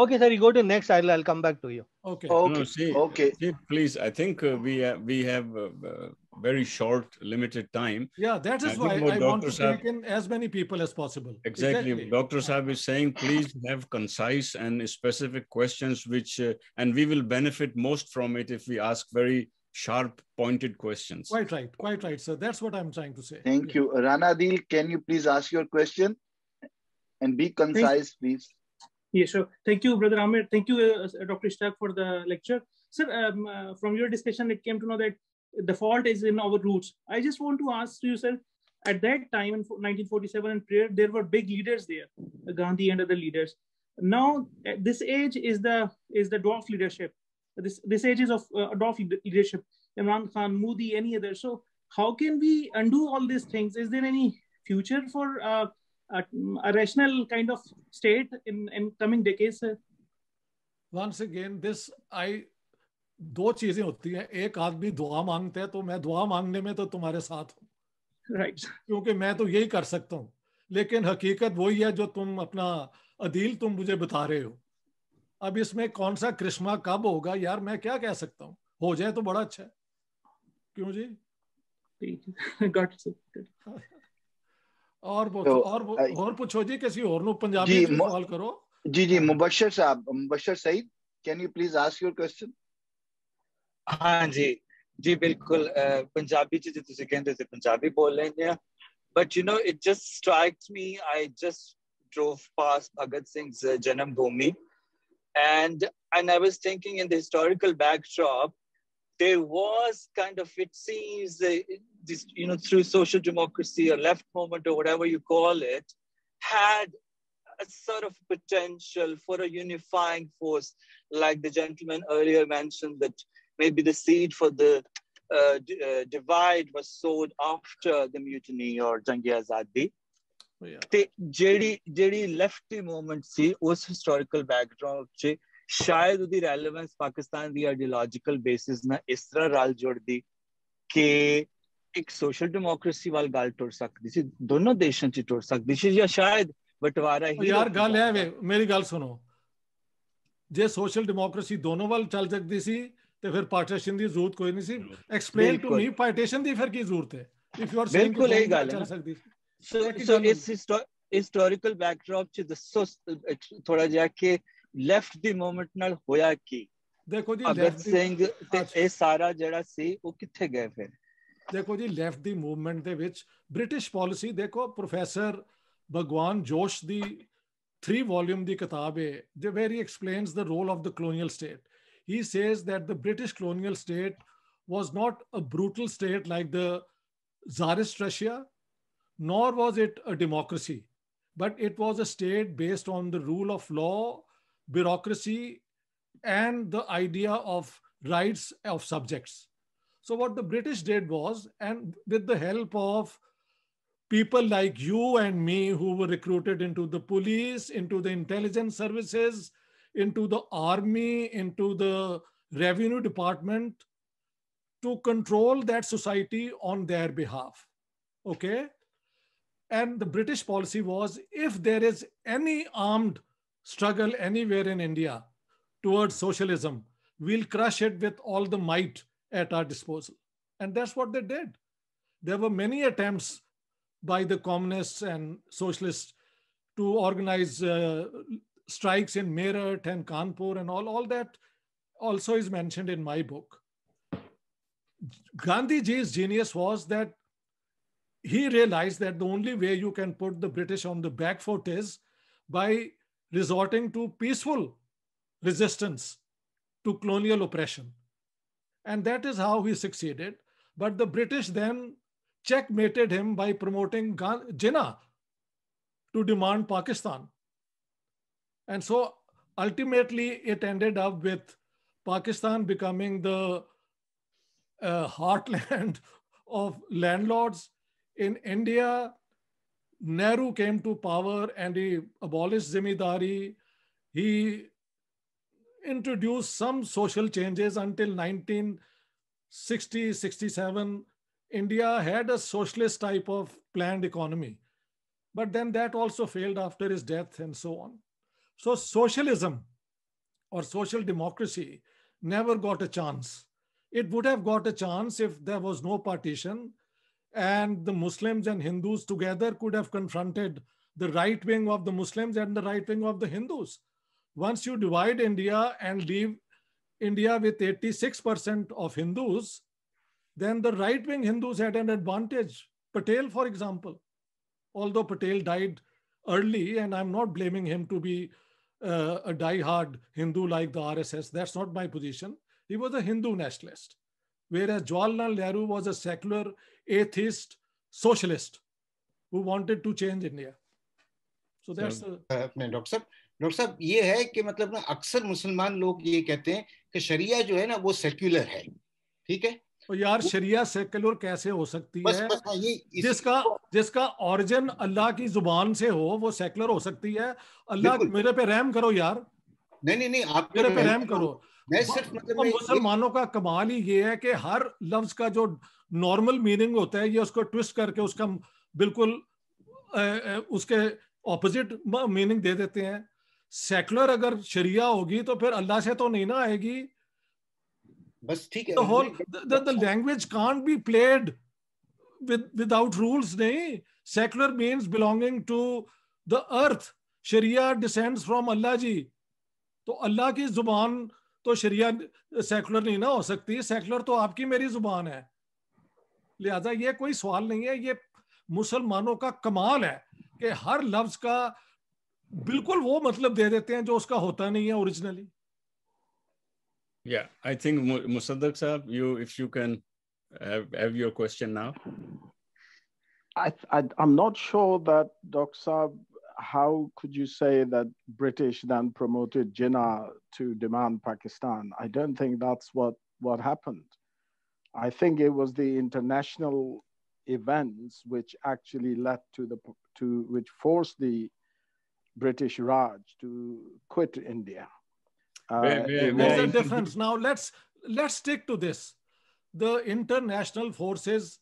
Okay, sir. You go to next. I'll I'll come back to you. Okay. Okay. No, see, okay. See, please. I think uh, uh, uh, very short, limited time. Yeah, that is why I want to take in as many people as possible. Exactly. exactly. Dr. Saab is saying, please have concise and specific questions, which, uh, and we will benefit most from it if we ask very sharp, pointed questions. Quite right. Quite right, sir. That's what I'm trying to say. Thank yeah. you. Rana Adil, can you please ask your question? And be concise, Thanks. please. Yeah, sure. Thank you, Brother Ahmed. Thank you, uh, Dr. Ishtak, for the lecture. Sir, um, uh, from your discussion, it came to know that the fault is in our roots. I just want to ask yourself, at that time in 1947 and prayer, there were big leaders there, Gandhi and other leaders. Now, this age is the is the dwarf leadership. This this age is of uh, dwarf leadership. Imran Khan, Moody, any other. So, how can we undo all these things? Is there any future for uh, a, a, rational kind of state in in coming decades? Once again, this I दो चीजें होती हैं एक आदमी दुआ मांगता है तो मैं दुआ मांगने में तो तुम्हारे साथ हूँ राइट right. क्योंकि मैं तो यही कर सकता हूँ लेकिन हकीकत वही है जो तुम अपना अदील तुम मुझे बता रहे हो अब इसमें कौन सा करिश्मा कब होगा यार मैं क्या कह सकता हूँ हो जाए तो बड़ा अच्छा है क्यों जी और तो, और और पूछो जी किसी और नो पंजाबी कॉल करो जी जी हाँ। मुबशर साहब Mubashar Saeed can you please ask your question ਹਾਂਜੀ ਜੀ ਬਿਲਕੁਲ ਪੰਜਾਬੀ ਚ ਜੇ ਤੁਸੀਂ ਕਹਿੰਦੇ ਤੇ ਪੰਜਾਬੀ ਬੋਲ ਲੈਂਦੇ ਆ but you نو it just strikes me I drove past Bhagat Singh's uh, Janam Bhumi. And, and I was thinking in the historical backdrop, there was kind of, it seems, uh, this, you know, through social democracy or left movement or whatever you call it, had a sort of potential for a unifying force, like the gentleman earlier mentioned that maybe the seed for the uh, uh, divide was sowed after the mutiny or ਜੰਗ ਆਜ਼ਾਦੀ ਤੇ ਜਿਹੜੀ ਜਿਹੜੀ lefty movement ਸੀ ਉਸ historical background 'ਚ ਸ਼ਾਇਦ ਉਹਦੀ relevance Pakistan ਦੀ ਆਈਡੀਓਲੋਜੀਕਲ ਬੇਸਿਸ ਨਾਲ ਇਸ ਤਰ੍ਹਾਂ ਰਲ ਜੁੜਦੀ ਕਿ ਇੱਕ ਸੋਸ਼ਲ ਡੈਮੋਕ੍ਰੇਸੀ ਵਾਲ ਗੱਲ ਟੁਰ ਸਕਦੀ ਸੀ ਦੋਨੋਂ ਦੇਸ਼ਾਂ 'ਚ ਟੁਰ ਸਕਦੀ ਸੀ ਜਾਂ ਸ਼ਾਇਦ ਬਟਵਾਰਾ ਹੀ ਯਾਰ ਗੱਲ ਐ ਵੇ ਮੇਰੀ ਗੱਲ ਸੁਣੋ ਜੇ ਸੋਸ਼ਲ ਡੈਮੋਕ੍ਰੇਸੀ ਦੋਨੋਂ ਵੱਲ ਚੱਲ ਸਕਦੀ ਸੀ ਤੇ ਫਿਰ ਪਾਰਟੀਸ਼ਨ ਦੀ ਜ਼ਰੂਰਤ ਕੋਈ ਨਹੀਂ ਸੀ ਐਕਸਪਲੇਨ ਟੂ ਮੀ ਪਾਰਟੀਸ਼ਨ ਦੀ ਫਿਰ ਕੀ ਜ਼ਰੂਰਤ ਹੈ ਇਫ ਯੂ ਆਰ ਸੇਇੰਗ ਬਿਲਕੁਲ ਇਹ ਗੱਲ ਚੱਲ ਸਕਦੀ ਸੋ ਸੋ ਇਸ ਹਿਸਟੋਰੀਕਲ ਬੈਕਡ੍ਰੌਪ ਚ ਦੱਸੋ ਥੋੜਾ ਜਿਹਾ ਕਿ ਲੈਫਟ ਦੀ ਮੂਵਮੈਂਟ ਨਾਲ ਹੋਇਆ ਕੀ ਦੇਖੋ ਜੀ ਅਗਰ ਸਿੰਘ ਤੇ ਇਹ ਸਾਰਾ ਜਿਹੜਾ ਸੀ ਉਹ ਕਿੱਥੇ ਗਏ ਫਿਰ ਦੇਖੋ ਜੀ ਲੈਫਟ ਦੀ ਮੂਵਮੈਂਟ ਦੇ ਵਿੱਚ ਬ੍ਰਿਟਿਸ਼ ਪਾਲਿਸੀ ਦੇਖੋ ਪ੍ਰੋਫੈਸਰ ਭਗਵਾਨ ਜੋਸ਼ ਦੀ 3 ਵੋਲਿਊਮ ਦੀ ਕਿਤਾਬ ਹੈ ਜੇ very explains the role of the colonial state he says that the British colonial state was not a brutal state like the Tsarist Russia, nor was it a democracy, but it was a state based on the rule of law, bureaucracy, and the idea of rights of subjects. So, what the British did was, and with the help of people like you and me who were recruited into the police, into the intelligence services, into the army, into the revenue department to control that society on their behalf. Okay. And the British policy was if there is any armed struggle anywhere in India towards socialism, we'll crush it with all the might at our disposal. And that's what they did. There were many attempts by the communists and socialists to organize uh, strikes in Meerut and Kanpur and all, all that also is mentioned in my book. Gandhiji's genius was that he realized that the only way you can put the British on the back foot is by resorting to peaceful resistance to colonial oppression. And that is how he succeeded. But the British then checkmated him by promoting Jinnah to demand Pakistan. And so ultimately, it ended up with Pakistan becoming the uh, heartland of landlords. In India, Nehru came to power and he abolished Zemindari. He introduced some social changes until 1960, 67. India had a socialist type of planned economy. But then that also failed after his death and so on. So socialism or social democracy never got a chance. It would have got a chance if there was no partition and the Muslims and Hindus together could have confronted the right wing of the Muslims and the right wing of the Hindus. Once you divide India and leave India with 86% of Hindus, then the right wing Hindus had an advantage. Patel, for example, although Patel died early, and I'm not blaming him to be uh, a die-hard Hindu like the RSS. That's not my position. He was a Hindu nationalist, whereas Jawaharlal Nehru was a secular atheist socialist who wanted to change India. So that's the. Doctor साहब doctor साहब ये है कि मतलब ना अक्सर मुसलमान लोग ये कहते हैं कि शरिया जो है ना वो सेक्युलर है ठीक है तो यार शरिया सेकुलर कैसे हो सकती बस, है बस हाँ, जिसका जिसका ओरिजिन अल्लाह की जुबान से हो वो सेकुलर हो सकती है अल्लाह मेरे पे रहम करो यार नहीं नहीं नहीं आप मेरे पे रहम करो मैं सिर्फ मतलब मुसलमानों का कमाल ही ये है कि हर लफ्ज का जो नॉर्मल मीनिंग होता है ये उसको ट्विस्ट करके उसका बिल्कुल ए, ए, उसके ऑपोजिट मीनिंग दे देते हैं सेकुलर अगर शरिया होगी तो फिर अल्लाह से तो नहीं ना आएगी बस ठीक है whole the language can't be played with without rules नहीं secular means belonging to the earth sharia descends from Allah जी तो अल्लाह की जुबान तो शरिया सेकुलर नहीं ना हो सकती सेकुलर तो आपकी मेरी जुबान है लिहाजा ये कोई सवाल नहीं है ये मुसलमानों का कमाल है कि हर लफ्ज का बिल्कुल वो मतलब दे देते हैं जो उसका होता नहीं है originally Yeah, I think Musaddak Saab, you if you can have, have your question now. I, I am not sure that Doc Saab, how could you say that British then promoted Jinnah to demand Pakistan? I don't think that's what what happened. I think it was the international events which actually led to the to which forced the British Raj to quit India. Uh, There's a difference. Now let's let's stick to this. The international forces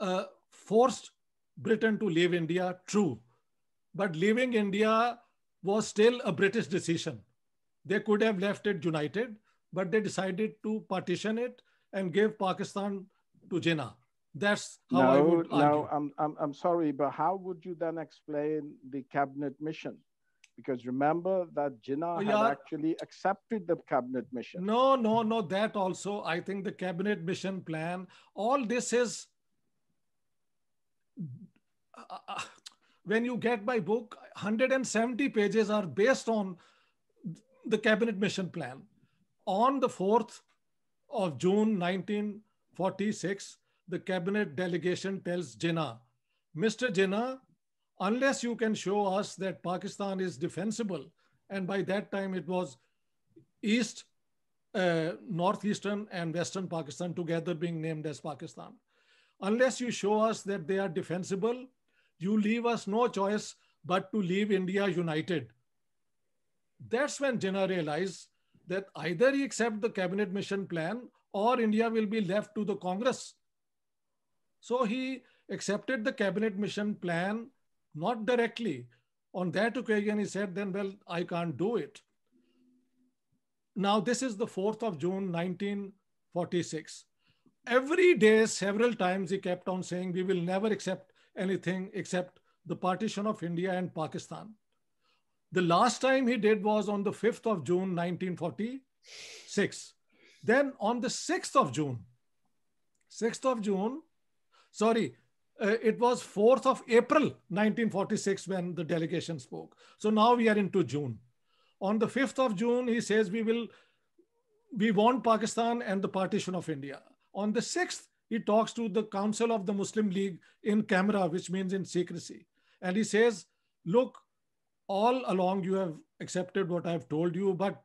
uh, forced Britain to leave India. True, but leaving India was still a British decision. They could have left it united, but they decided to partition it and give Pakistan to Jinnah. That's how no, I would argue. No, I'm, I'm, I'm sorry, but how would you then explain the cabinet mission? because remember that Jinnah oh, yeah. had actually accepted the cabinet mission. No, no, no, that also. I think the cabinet mission plan, all this is. Uh, uh when you get my book, 170 pages are based on the cabinet mission plan. On the 4th of June 1946, the cabinet delegation tells Jinnah, Mr. Jinnah, unless you can show us that Pakistan is defensible, and by that time it was East, uh, Northeastern, and Western Pakistan together being named as Pakistan. Unless you show us that they are defensible, you leave us no choice but to leave India united. That's when Jinnah realized that either he accept the cabinet mission plan or India will be left to the Congress. So he accepted the cabinet mission plan not directly. On that occasion, he said, then, well, I can't do it. Now, this is the 4th of June, 1946. Every day, several times, he kept on saying, we will never accept anything except the partition of India and Pakistan. The last time he did was on the 5th of June, 1946. Then on the 6th of June, 6th of June, sorry, uh, it was 4th of April 1946 when the delegation spoke. So now we are into June. On the 5th of June, he says we will, we want Pakistan and the partition of India. On the 6th, he talks to the Council of the Muslim League in camera, which means in secrecy. And he says, look, all along you have accepted what I've told you, but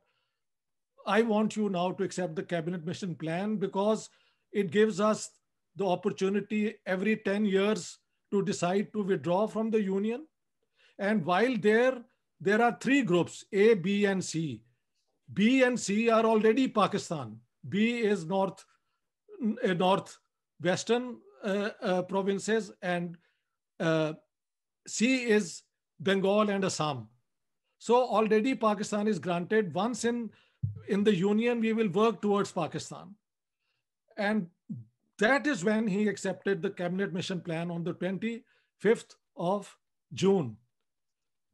I want you now to accept the cabinet mission plan because it gives us the opportunity every 10 years to decide to withdraw from the union. And while there, there are three groups A, B, and C. B and C are already Pakistan. B is north, uh, northwestern uh, uh, provinces, and uh, C is Bengal and Assam. So already Pakistan is granted. Once in in the union, we will work towards Pakistan. And that is when he accepted the cabinet mission plan on the 25th of June.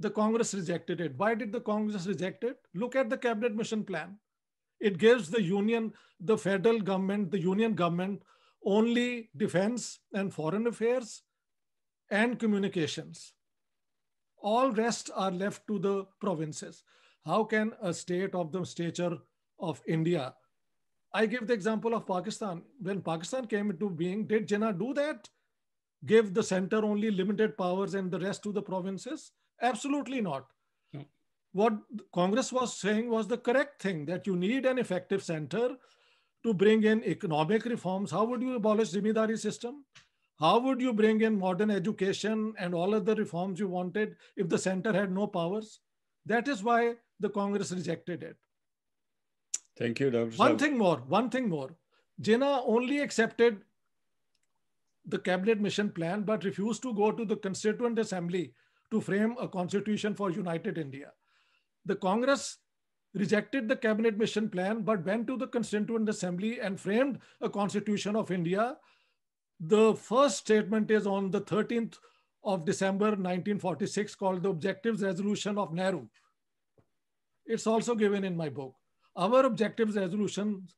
The Congress rejected it. Why did the Congress reject it? Look at the cabinet mission plan. It gives the union, the federal government, the union government, only defense and foreign affairs and communications. All rest are left to the provinces. How can a state of the stature of India I give the example of Pakistan. When Pakistan came into being, did Jinnah do that? Give the center only limited powers and the rest to the provinces? Absolutely not. What Congress was saying was the correct thing that you need an effective center to bring in economic reforms. How would you abolish Zimidari system? How would you bring in modern education and all other reforms you wanted if the center had no powers? That is why the Congress rejected it. Thank you, Dr. One thing more, one thing more. Jinnah only accepted the cabinet mission plan but refused to go to the constituent assembly to frame a constitution for united india the congress rejected the cabinet mission plan but went to the constituent assembly and framed a constitution of india the first statement is on the 13th of december 1946 called the objectives resolution of nehru it's also given in my book our objectives resolution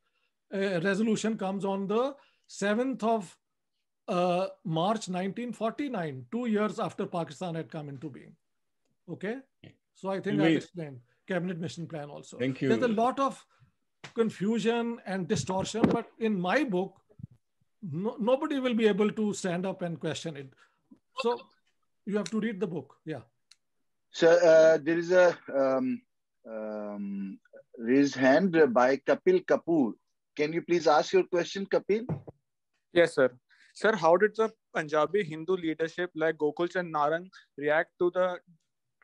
uh, resolution comes on the 7th of uh, March 1949, two years after Pakistan had come into being. Okay. So I think i explained cabinet mission plan also. Thank you. There's a lot of confusion and distortion, but in my book, no, nobody will be able to stand up and question it. So you have to read the book. Yeah. So uh, there is a um, um, raised hand by Kapil Kapoor. Can you please ask your question, Kapil? Yes, sir. Sir, how did the Punjabi Hindu leadership like Gokul Chand Narang react to the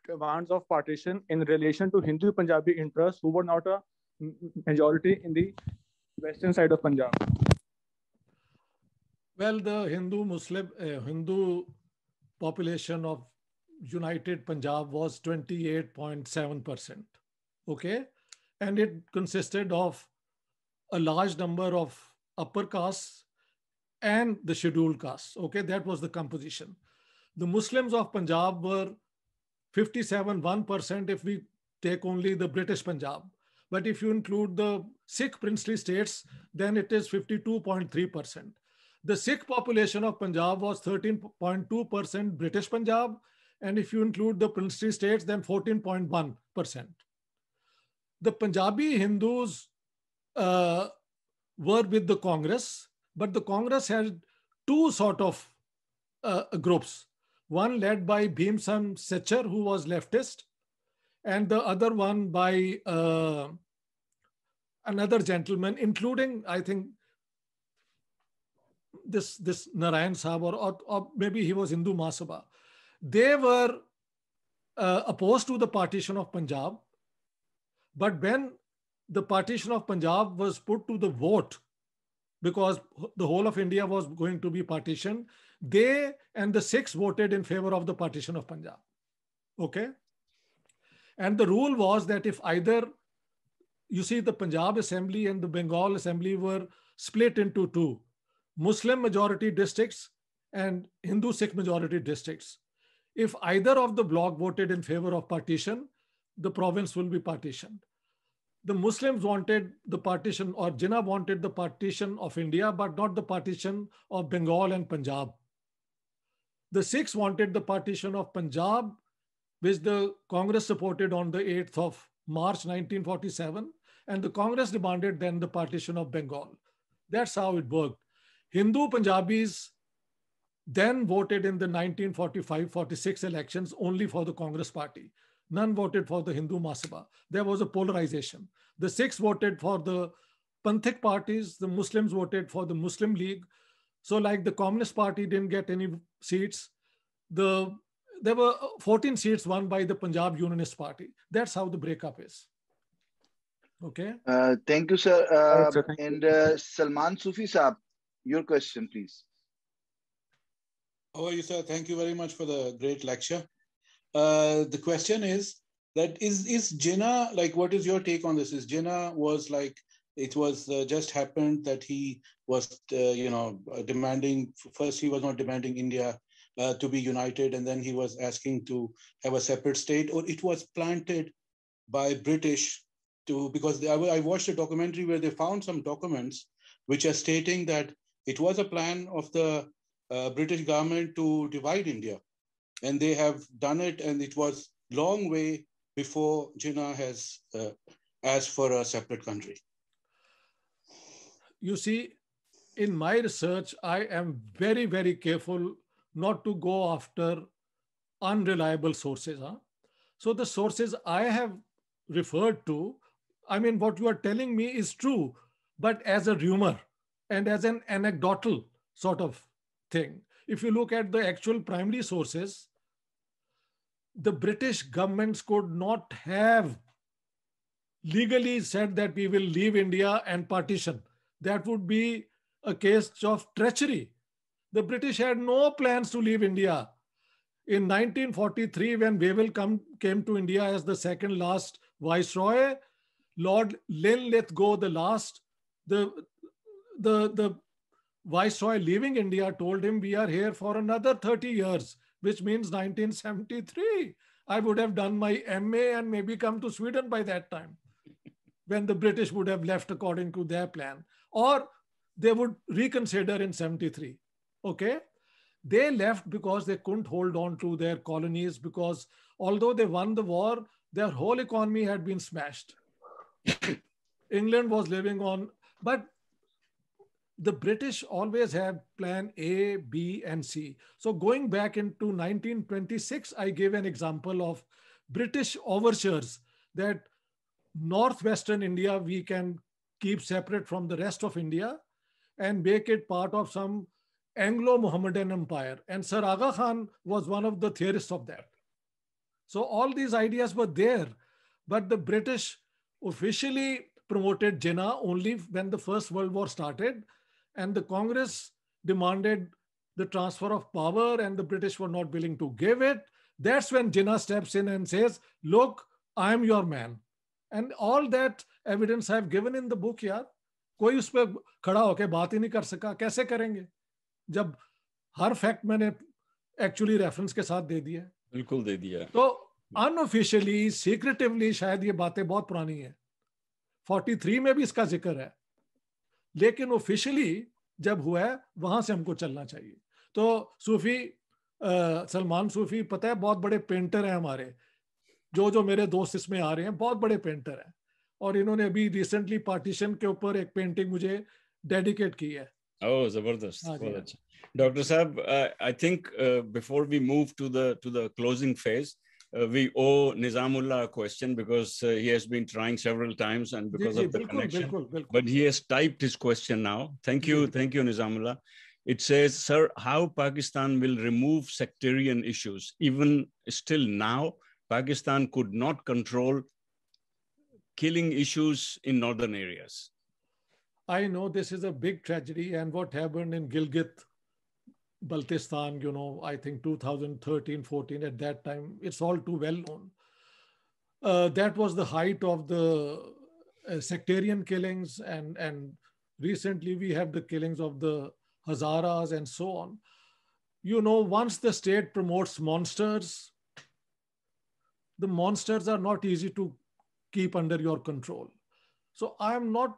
demands of partition in relation to Hindu Punjabi interests who were not a majority in the western side of Punjab? Well, the Hindu Muslim uh, Hindu population of United Punjab was 28.7 percent. Okay, and it consisted of a large number of upper castes and the scheduled castes. Okay, that was the composition. The Muslims of Punjab were 57, 1% if we take only the British Punjab. But if you include the Sikh princely states, then it is 52.3%. The Sikh population of Punjab was 13.2% British Punjab. And if you include the princely states, then 14.1% the Punjabi Hindus uh, were with the Congress, but the Congress had two sort of uh, groups. One led by Bhimsen Secher, who was leftist, and the other one by uh, another gentleman, including, I think, this, this Narayan Sahab, or, or, or maybe he was Hindu Masaba. They were uh, opposed to the partition of Punjab but when the partition of Punjab was put to the vote, because the whole of India was going to be partitioned, they and the Sikhs voted in favor of the partition of Punjab. Okay? And the rule was that if either, you see, the Punjab assembly and the Bengal assembly were split into two Muslim majority districts and Hindu Sikh majority districts. If either of the bloc voted in favor of partition, the province will be partitioned. The Muslims wanted the partition, or Jinnah wanted the partition of India, but not the partition of Bengal and Punjab. The Sikhs wanted the partition of Punjab, which the Congress supported on the 8th of March 1947, and the Congress demanded then the partition of Bengal. That's how it worked. Hindu Punjabis then voted in the 1945 46 elections only for the Congress party. None voted for the Hindu Mahasabha. There was a polarization. The Sikhs voted for the Panthic parties. The Muslims voted for the Muslim League. So like the Communist Party didn't get any seats. The there were 14 seats won by the Punjab Unionist Party. That's how the breakup is. Okay. Uh, thank you, sir. Uh, right, sir thank and uh, Salman Sufi Saab, your question, please. How are you, sir? Thank you very much for the great lecture. Uh, the question is that is is Jinnah like? What is your take on this? Is Jinnah was like it was uh, just happened that he was uh, you know demanding first he was not demanding India uh, to be united and then he was asking to have a separate state or it was planted by British to because they, I, I watched a documentary where they found some documents which are stating that it was a plan of the uh, British government to divide India and they have done it, and it was long way before Jinnah has uh, asked for a separate country. You see, in my research, I am very, very careful not to go after unreliable sources. Huh? So the sources I have referred to, I mean, what you are telling me is true, but as a rumor and as an anecdotal sort of thing if you look at the actual primary sources, the British governments could not have legally said that we will leave India and partition. That would be a case of treachery. The British had no plans to leave India. In 1943, when Wavell come, came to India as the second last viceroy, Lord Linlithgow the last, the, the, the Viceroy leaving India told him, We are here for another 30 years, which means 1973. I would have done my MA and maybe come to Sweden by that time, when the British would have left according to their plan, or they would reconsider in 73. Okay? They left because they couldn't hold on to their colonies, because although they won the war, their whole economy had been smashed. England was living on, but the British always have plan A, B, and C. So going back into 1926, I gave an example of British overtures that northwestern India we can keep separate from the rest of India and make it part of some Anglo-Mohammedan empire. And Sir Aga Khan was one of the theorists of that. So all these ideas were there, but the British officially promoted Jinnah only when the First World War started and the Congress demanded the transfer of power and the British were not willing to give it. That's when Jinnah steps in and says, look, I am your man. And all that evidence i have given in the book, यार कोई उस पर खड़ा होकर baat hi nahi kar saka kaise karenge jab har fact maine actually reference ke sath de diya bilkul de diya to unofficially secretively shayad ye baatein bahut purani hai 43 mein bhi iska zikr hai लेकिन officially जब हुआ है वहां से हमको चलना चाहिए तो सूफी सलमान सूफी पता है बहुत बड़े पेंटर हैं हमारे जो जो मेरे दोस्त इसमें आ रहे हैं बहुत बड़े पेंटर हैं और इन्होंने अभी रिसेंटली पार्टीशन के ऊपर एक पेंटिंग मुझे डेडिकेट की है ओह जबरदस्त हाँ बहुत हाँ अच्छा डॉक्टर साहब I think before we move to the to the closing phase uh, we owe Nizamullah a question because uh, he has been trying several times and because of the connection. But he has typed his question now. Thank you, thank you, Nizamullah. It says, Sir, how Pakistan will remove sectarian issues? Even still now, Pakistan could not control killing issues in northern areas. I know this is a big tragedy, and what happened in Gilgit Baltistan, you know, I think 2013, 14, at that time, it's all too well known. Uh, that was the height of the uh, sectarian killings, and, and recently we have the killings of the Hazaras and so on. You know, once the state promotes monsters, the monsters are not easy to keep under your control. So I'm not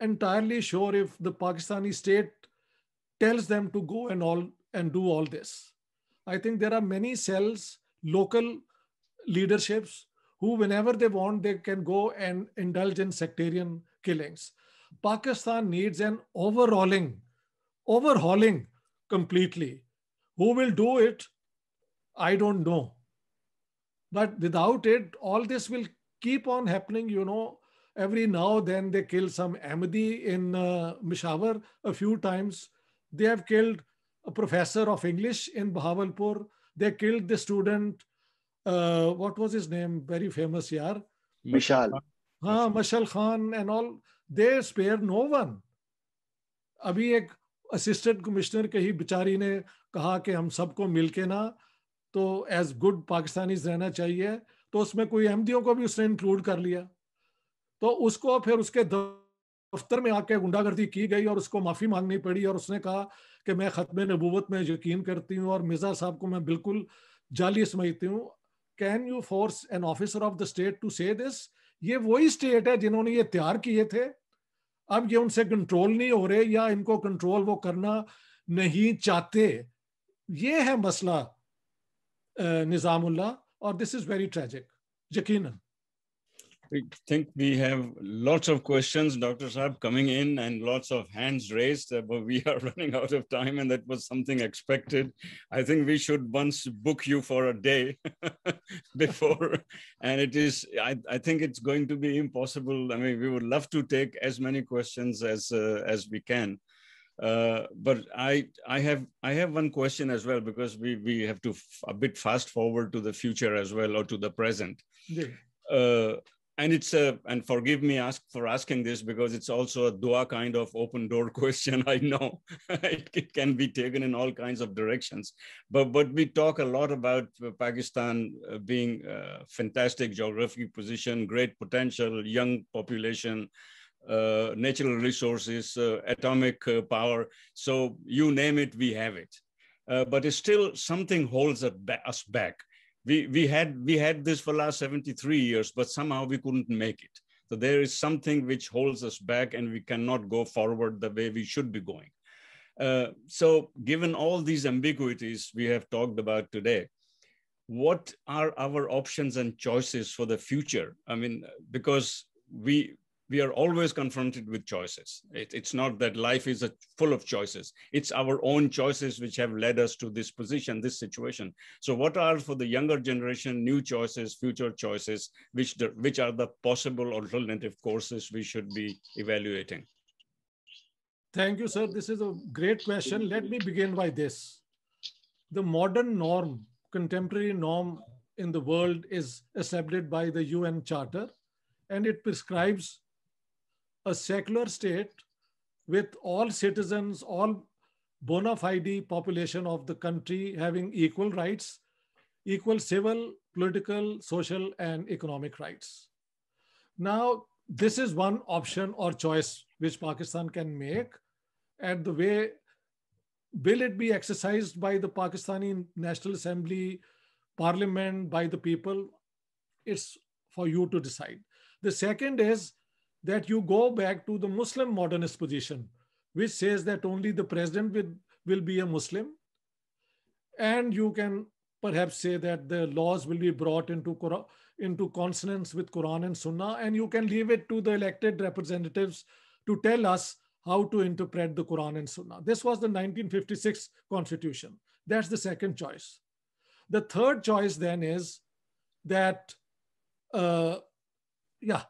entirely sure if the Pakistani state tells them to go and all and do all this. I think there are many cells, local leaderships who, whenever they want, they can go and indulge in sectarian killings. Pakistan needs an overhauling, overhauling completely. Who will do it? I don't know. But without it, all this will keep on happening. You know, every now then they kill some Ahmadi in uh, Mishawar a few times. They have killed a professor of English in Bahawalpur. They killed the student. Uh, what was his name? Very famous, yaar. Mishal. ha हाँ Mishal Khan and all they spare no one अभी एक assistant commissioner के ही बेचारी ने कहा कि हम सबको मिलके ना तो एज गुड पाकिस्तानी रहना चाहिए तो उसमें कोई अहमदियों को भी उसने इंक्लूड कर लिया तो उसको फिर उसके दफ्तर में आके गुंडागर्दी की गई और उसको माफ़ी मांगनी पड़ी और उसने कहा कि मैं ख़त्म नबूवत में यकीन करती हूँ और मिर्ज़ा साहब को मैं बिल्कुल जाली समझती हूँ can you force an officer of the state to say this ये वही स्टेट है जिन्होंने ये तैयार किए थे अब ये उनसे कंट्रोल नहीं हो रहे या इनको कंट्रोल वो करना नहीं चाहते ये है मसला निज़ामुल्ला और दिस इज़ वेरी ट्रेजिक यकीनन I think we have lots of questions, Dr. Saab, coming in and lots of hands raised, uh, but we are running out of time and that was something expected. I think we should once book you for a day before. and it is, I, I, think it's going to be impossible. I mean, we would love to take as many questions as, uh, as we can. Uh, but I, I have, I have one question as well because we, we have to a bit fast forward to the future as well or to the present. Yeah. Uh, and it's a and forgive me ask for asking this because it's also a dua kind of open door question i know it, it, can be taken in all kinds of directions but but we talk a lot about uh, pakistan uh, being a fantastic geographic position great potential young population uh, natural resources uh, atomic uh, power so you name it we have it uh, but it's still something holds us back we we had we had this for last 73 years but somehow we couldn't make it so there is something which holds us back and we cannot go forward the way we should be going uh, so given all these ambiguities we have talked about today what are our options and choices for the future i mean because we we are always confronted with choices. It, it's not that life is a, full of choices. It's our own choices which have led us to this position, this situation. So, what are for the younger generation new choices, future choices, which the, which are the possible alternative courses we should be evaluating? Thank you, sir. This is a great question. Let me begin by this: the modern norm, contemporary norm in the world, is accepted by the UN Charter, and it prescribes a secular state with all citizens, all bona fide population of the country having equal rights, equal civil, political, social, and economic rights. Now, this is one option or choice which Pakistan can make. And the way will it be exercised by the Pakistani National Assembly, Parliament, by the people? It's for you to decide. The second is that you go back to the Muslim modernist position, which says that only the president will, will be a Muslim. And you can perhaps say that the laws will be brought into, into consonance with Quran and Sunnah, and you can leave it to the elected representatives to tell us how to interpret the Quran and Sunnah. This was the 1956 constitution. That's the second choice. The third choice then is that, uh, yeah,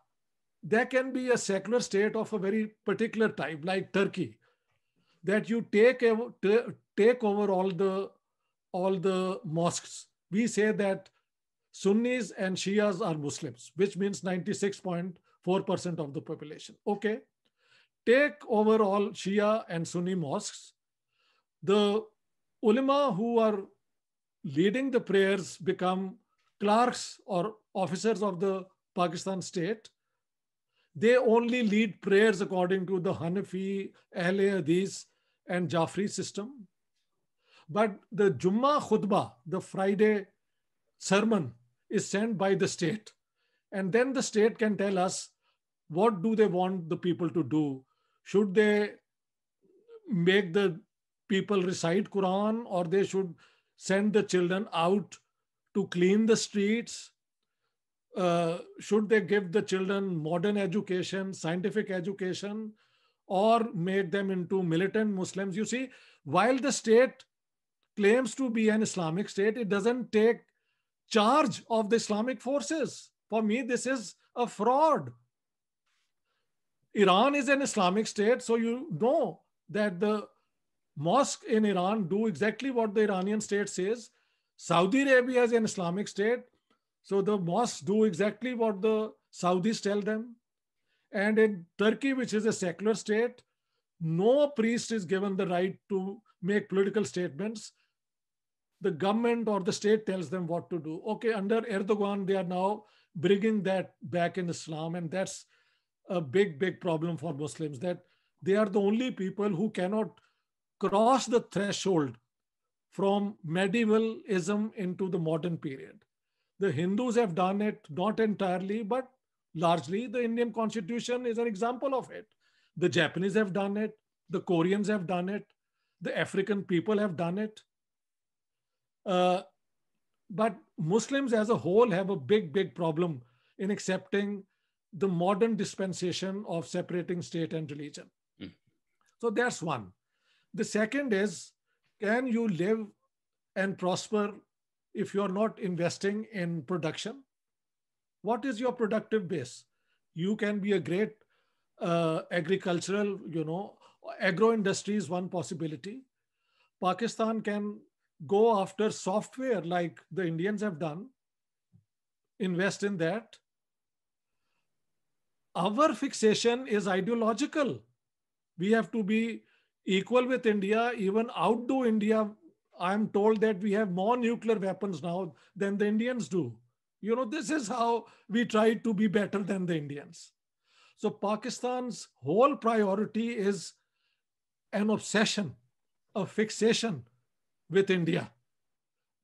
there can be a secular state of a very particular type, like Turkey, that you take take over all the all the mosques. We say that Sunnis and Shias are Muslims, which means 96.4% of the population. Okay, take over all Shia and Sunni mosques. The ulama who are leading the prayers become clerks or officers of the Pakistan state they only lead prayers according to the Hanafi, Ahle Hadith, and Jafri system. But the Jummah khutbah, the Friday sermon, is sent by the state. And then the state can tell us what do they want the people to do. Should they make the people recite Quran or they should send the children out to clean the streets uh, should they give the children modern education, scientific education, or make them into militant Muslims? You see, while the state claims to be an Islamic state, it doesn't take charge of the Islamic forces. For me, this is a fraud. Iran is an Islamic state, so you know that the mosque in Iran do exactly what the Iranian state says. Saudi Arabia is an Islamic state. So the mosques do exactly what the Saudis tell them. And in Turkey, which is a secular state, no priest is given the right to make political statements. The government or the state tells them what to do. Okay, under Erdogan, they are now bringing that back in Islam. And that's a big, big problem for Muslims that they are the only people who cannot cross the threshold from medievalism into the modern period. The Hindus have done it, not entirely, but largely. The Indian constitution is an example of it. The Japanese have done it. The Koreans have done it. The African people have done it. Uh, but Muslims as a whole have a big, big problem in accepting the modern dispensation of separating state and religion. Mm. So that's one. The second is can you live and prosper if you're not investing in production? What is your productive base? You can be a great uh, agricultural, you know, agro industry is one possibility. Pakistan can go after software like the Indians have done, invest in that. Our fixation is ideological. We have to be equal with India, even outdo India I'm told that we have more nuclear weapons now than the Indians do. You know, this is how we try to be better than the Indians. So Pakistan's whole priority is an obsession, a fixation with India,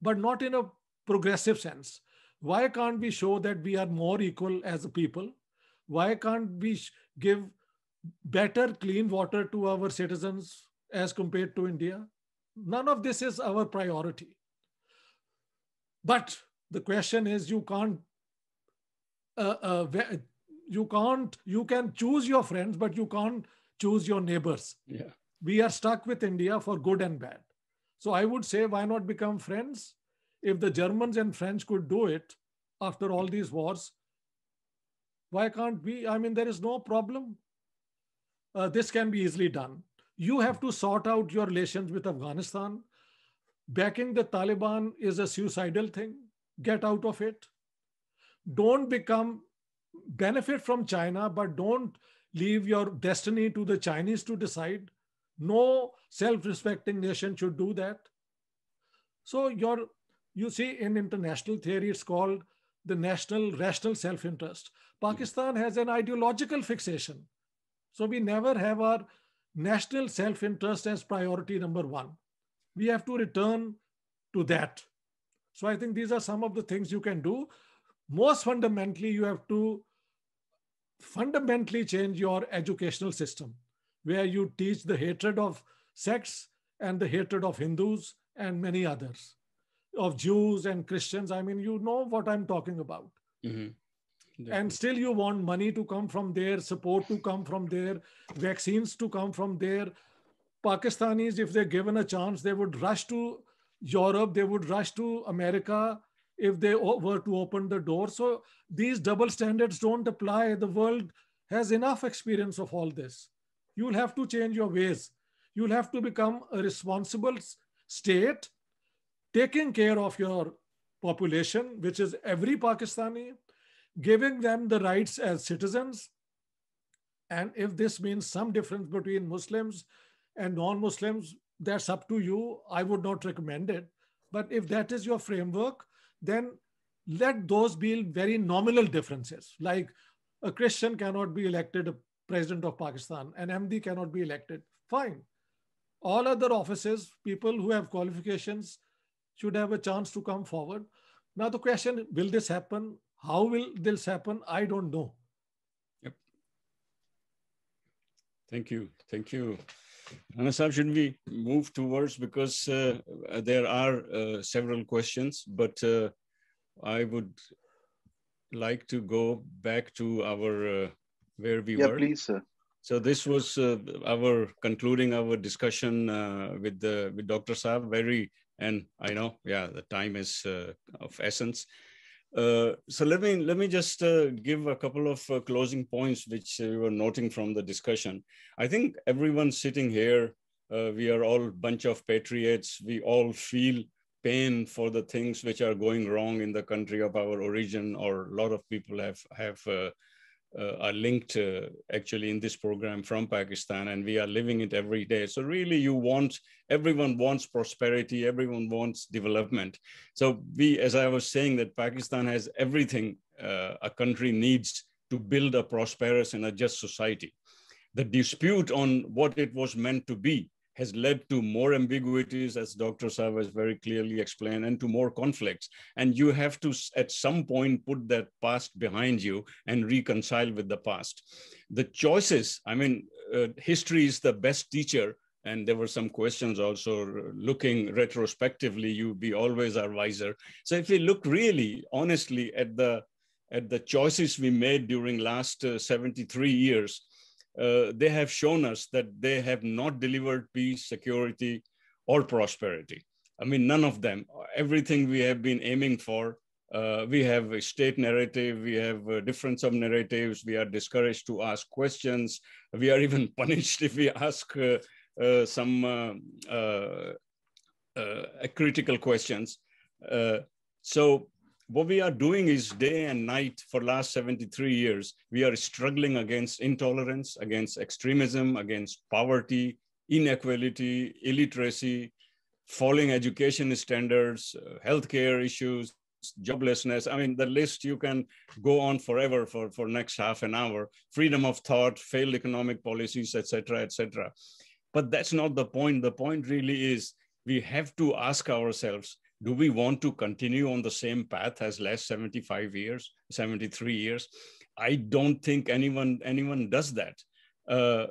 but not in a progressive sense. Why can't we show that we are more equal as a people? Why can't we give better clean water to our citizens as compared to India? None of this is our priority. But the question is, you can't, uh, uh, you can't, you can choose your friends, but you can't choose your neighbors. Yeah. We are stuck with India for good and bad. So I would say, why not become friends? If the Germans and French could do it after all these wars, why can't we? I mean, there is no problem. Uh, this can be easily done you have to sort out your relations with Afghanistan. Backing the Taliban is a suicidal thing. Get out of it. Don't become, benefit from China, but don't leave your destiny to the Chinese to decide. No self respecting nation should do that. So, your, you see, in international theory, it's called the national rational self interest. Hmm. Pakistan has an ideological fixation. So, we never have our national self-interest as priority number one. We have to return to that. So I think these are some of the things you can do. Most fundamentally, you have to fundamentally change your educational system where you teach the hatred of sects and the hatred of Hindus and many others, of Jews and Christians. I mean, you know what I'm talking about. Mm-hmm. Definitely. and still you want money to come from there support to come from there vaccines to come from there pakistanis if they're given a chance they would rush to europe they would rush to america if they were to open the door so these double standards don't apply the world has enough experience of all this you'll have to change your ways you'll have to become a responsible state taking care of your population, which is every Pakistani, giving them the rights as citizens. And if this means some difference between Muslims and non Muslims, that's up to you. I would not recommend it. But if that is your framework, then let those be very nominal differences. Like a Christian cannot be elected president of Pakistan, an MD cannot be elected. Fine. All other offices, people who have qualifications should have a chance to come forward. Now, the question will this happen? How will this happen? I don't know. Yep. Thank you. Thank you. Anasab, should we move towards because uh, there are uh, several questions, but uh, I would like to go back to our uh, where we yeah, were. please, sir. So this was uh, our concluding our discussion uh, with the with Dr. Saab. Very and I know, yeah, the time is of essence. Uh, so let me let me just uh, give a couple of uh, closing points which you uh, were noting from the discussion. I think everyone sitting here, uh, we are all bunch of patriots. We all feel pain for the things which are going wrong in the country of our origin, or a lot of people have have uh, are linked actually in this program from Pakistan, and we are living it every day. So really, you want everyone wants prosperity, everyone wants development. So we, as I was saying, that Pakistan has everything uh, a country needs to build a prosperous and a just society. The dispute on what it was meant to be has led to more ambiguities, as Dr. Savas very clearly explained, and to more conflicts. And you have to, at some point, put that past behind you and reconcile with the past. The choices, I mean, uh, history is the best teacher and there were some questions also uh, looking retrospectively you be always our wiser so if we look really honestly at the at the choices we made during last uh, 73 years uh, they have shown us that they have not delivered peace, security, or prosperity. I mean, none of them. Everything we have been aiming for, uh, we have a state narrative, we have a uh, difference of narratives, we are discouraged to ask questions, we are even punished if we ask uh, uh some critical questions. so what we are doing is day and night for last 73 years we are struggling against intolerance against extremism against poverty inequality illiteracy falling education standards uh, healthcare issues joblessness i mean the list you can go on forever for for next half an hour freedom of thought failed economic policies etc etc but that's not the point the point really is we have to ask ourselves do we want to continue on the same path as last 75 years 73 years i don't think anyone anyone does that uh,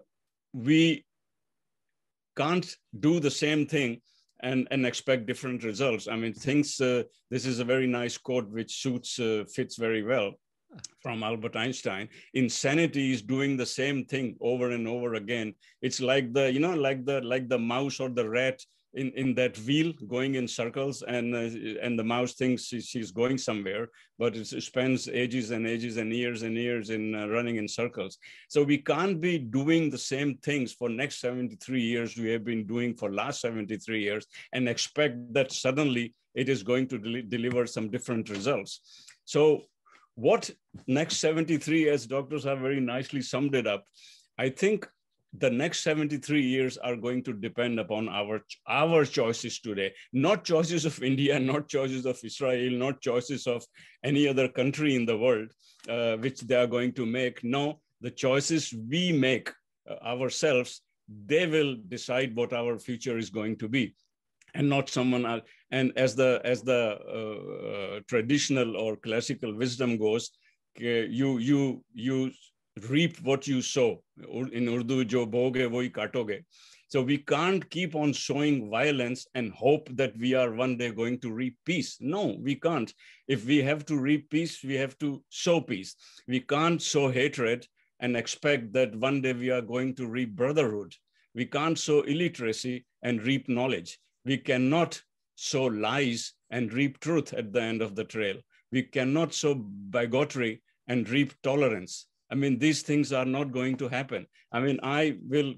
we can't do the same thing and, and expect different results i mean things uh, this is a very nice quote which suits uh, fits very well from Albert Einstein. Insanity is doing the same thing over and over again. It's like the, you know, like the like the mouse or the rat in, in that wheel going in circles and uh, and the mouse thinks she, she's going somewhere but it spends ages and ages and years and years in uh, running in circles so we can't be doing the same things for next 73 years we have been doing for last 73 years and expect that suddenly it is going to del deliver some different results so what next 73 as doctors have very nicely summed it up i think the next 73 years are going to depend upon our our choices today not choices of india not choices of israel not choices of any other country in the world uh, which they are going to make no the choices we make uh, ourselves they will decide what our future is going to be and not someone else and as the as the uh, uh traditional or classical wisdom goes uh, you you you reap what you sow. In Urdu, jo boge wohi katoge. So we can't keep on sowing violence and hope that we are one day going to reap peace. No, we can't. If we have to reap peace, we have to sow peace. We can't sow hatred and expect that one day we are going to reap brotherhood. We can't sow illiteracy and reap knowledge. We cannot sow lies and reap truth at the end of the trail. We cannot sow bigotry and reap tolerance. I mean, these things are not going to happen. I mean, I will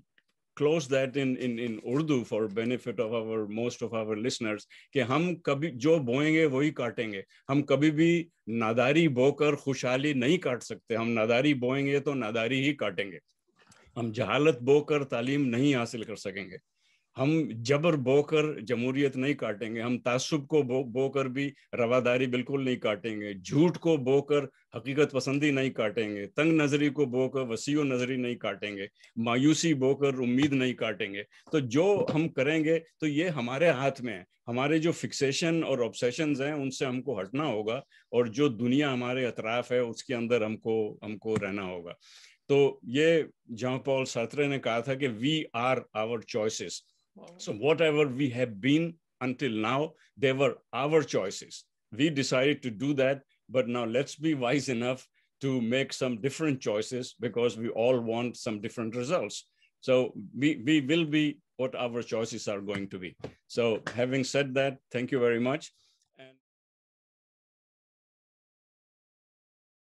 close that in, in, in Urdu for benefit of our most of our listeners कि हम कभी जो बोएंगे वही काटेंगे हम कभी भी नादारी बोकर खुशहाली नहीं काट सकते हम नादारी बोएंगे तो नादारी ही काटेंगे हम जहालत बोकर तालीम नहीं हासिल कर सकेंगे हम जबर बोकर जमहूरियत नहीं काटेंगे हम तासुब को बो बोकर भी रवादारी बिल्कुल नहीं काटेंगे झूठ को बोकर हकीकत पसंदी नहीं काटेंगे तंग नजरी को बोकर वसी नजरी नहीं काटेंगे मायूसी बोकर उम्मीद नहीं काटेंगे तो जो हम करेंगे तो ये हमारे हाथ में है हमारे जो फिक्सेशन और ऑब्सेशन हैं उनसे हमको हटना होगा और जो दुनिया हमारे अतराफ है उसके अंदर हमको हमको रहना होगा तो ये जहां पॉल सात्रे ने कहा था कि we are our choices So whatever we have been until now, they were our choices. We decided to do that, but now let's be wise enough to make some different choices because we all want some different results. So we, we will be what our choices are going to be. So having said that, thank you very much.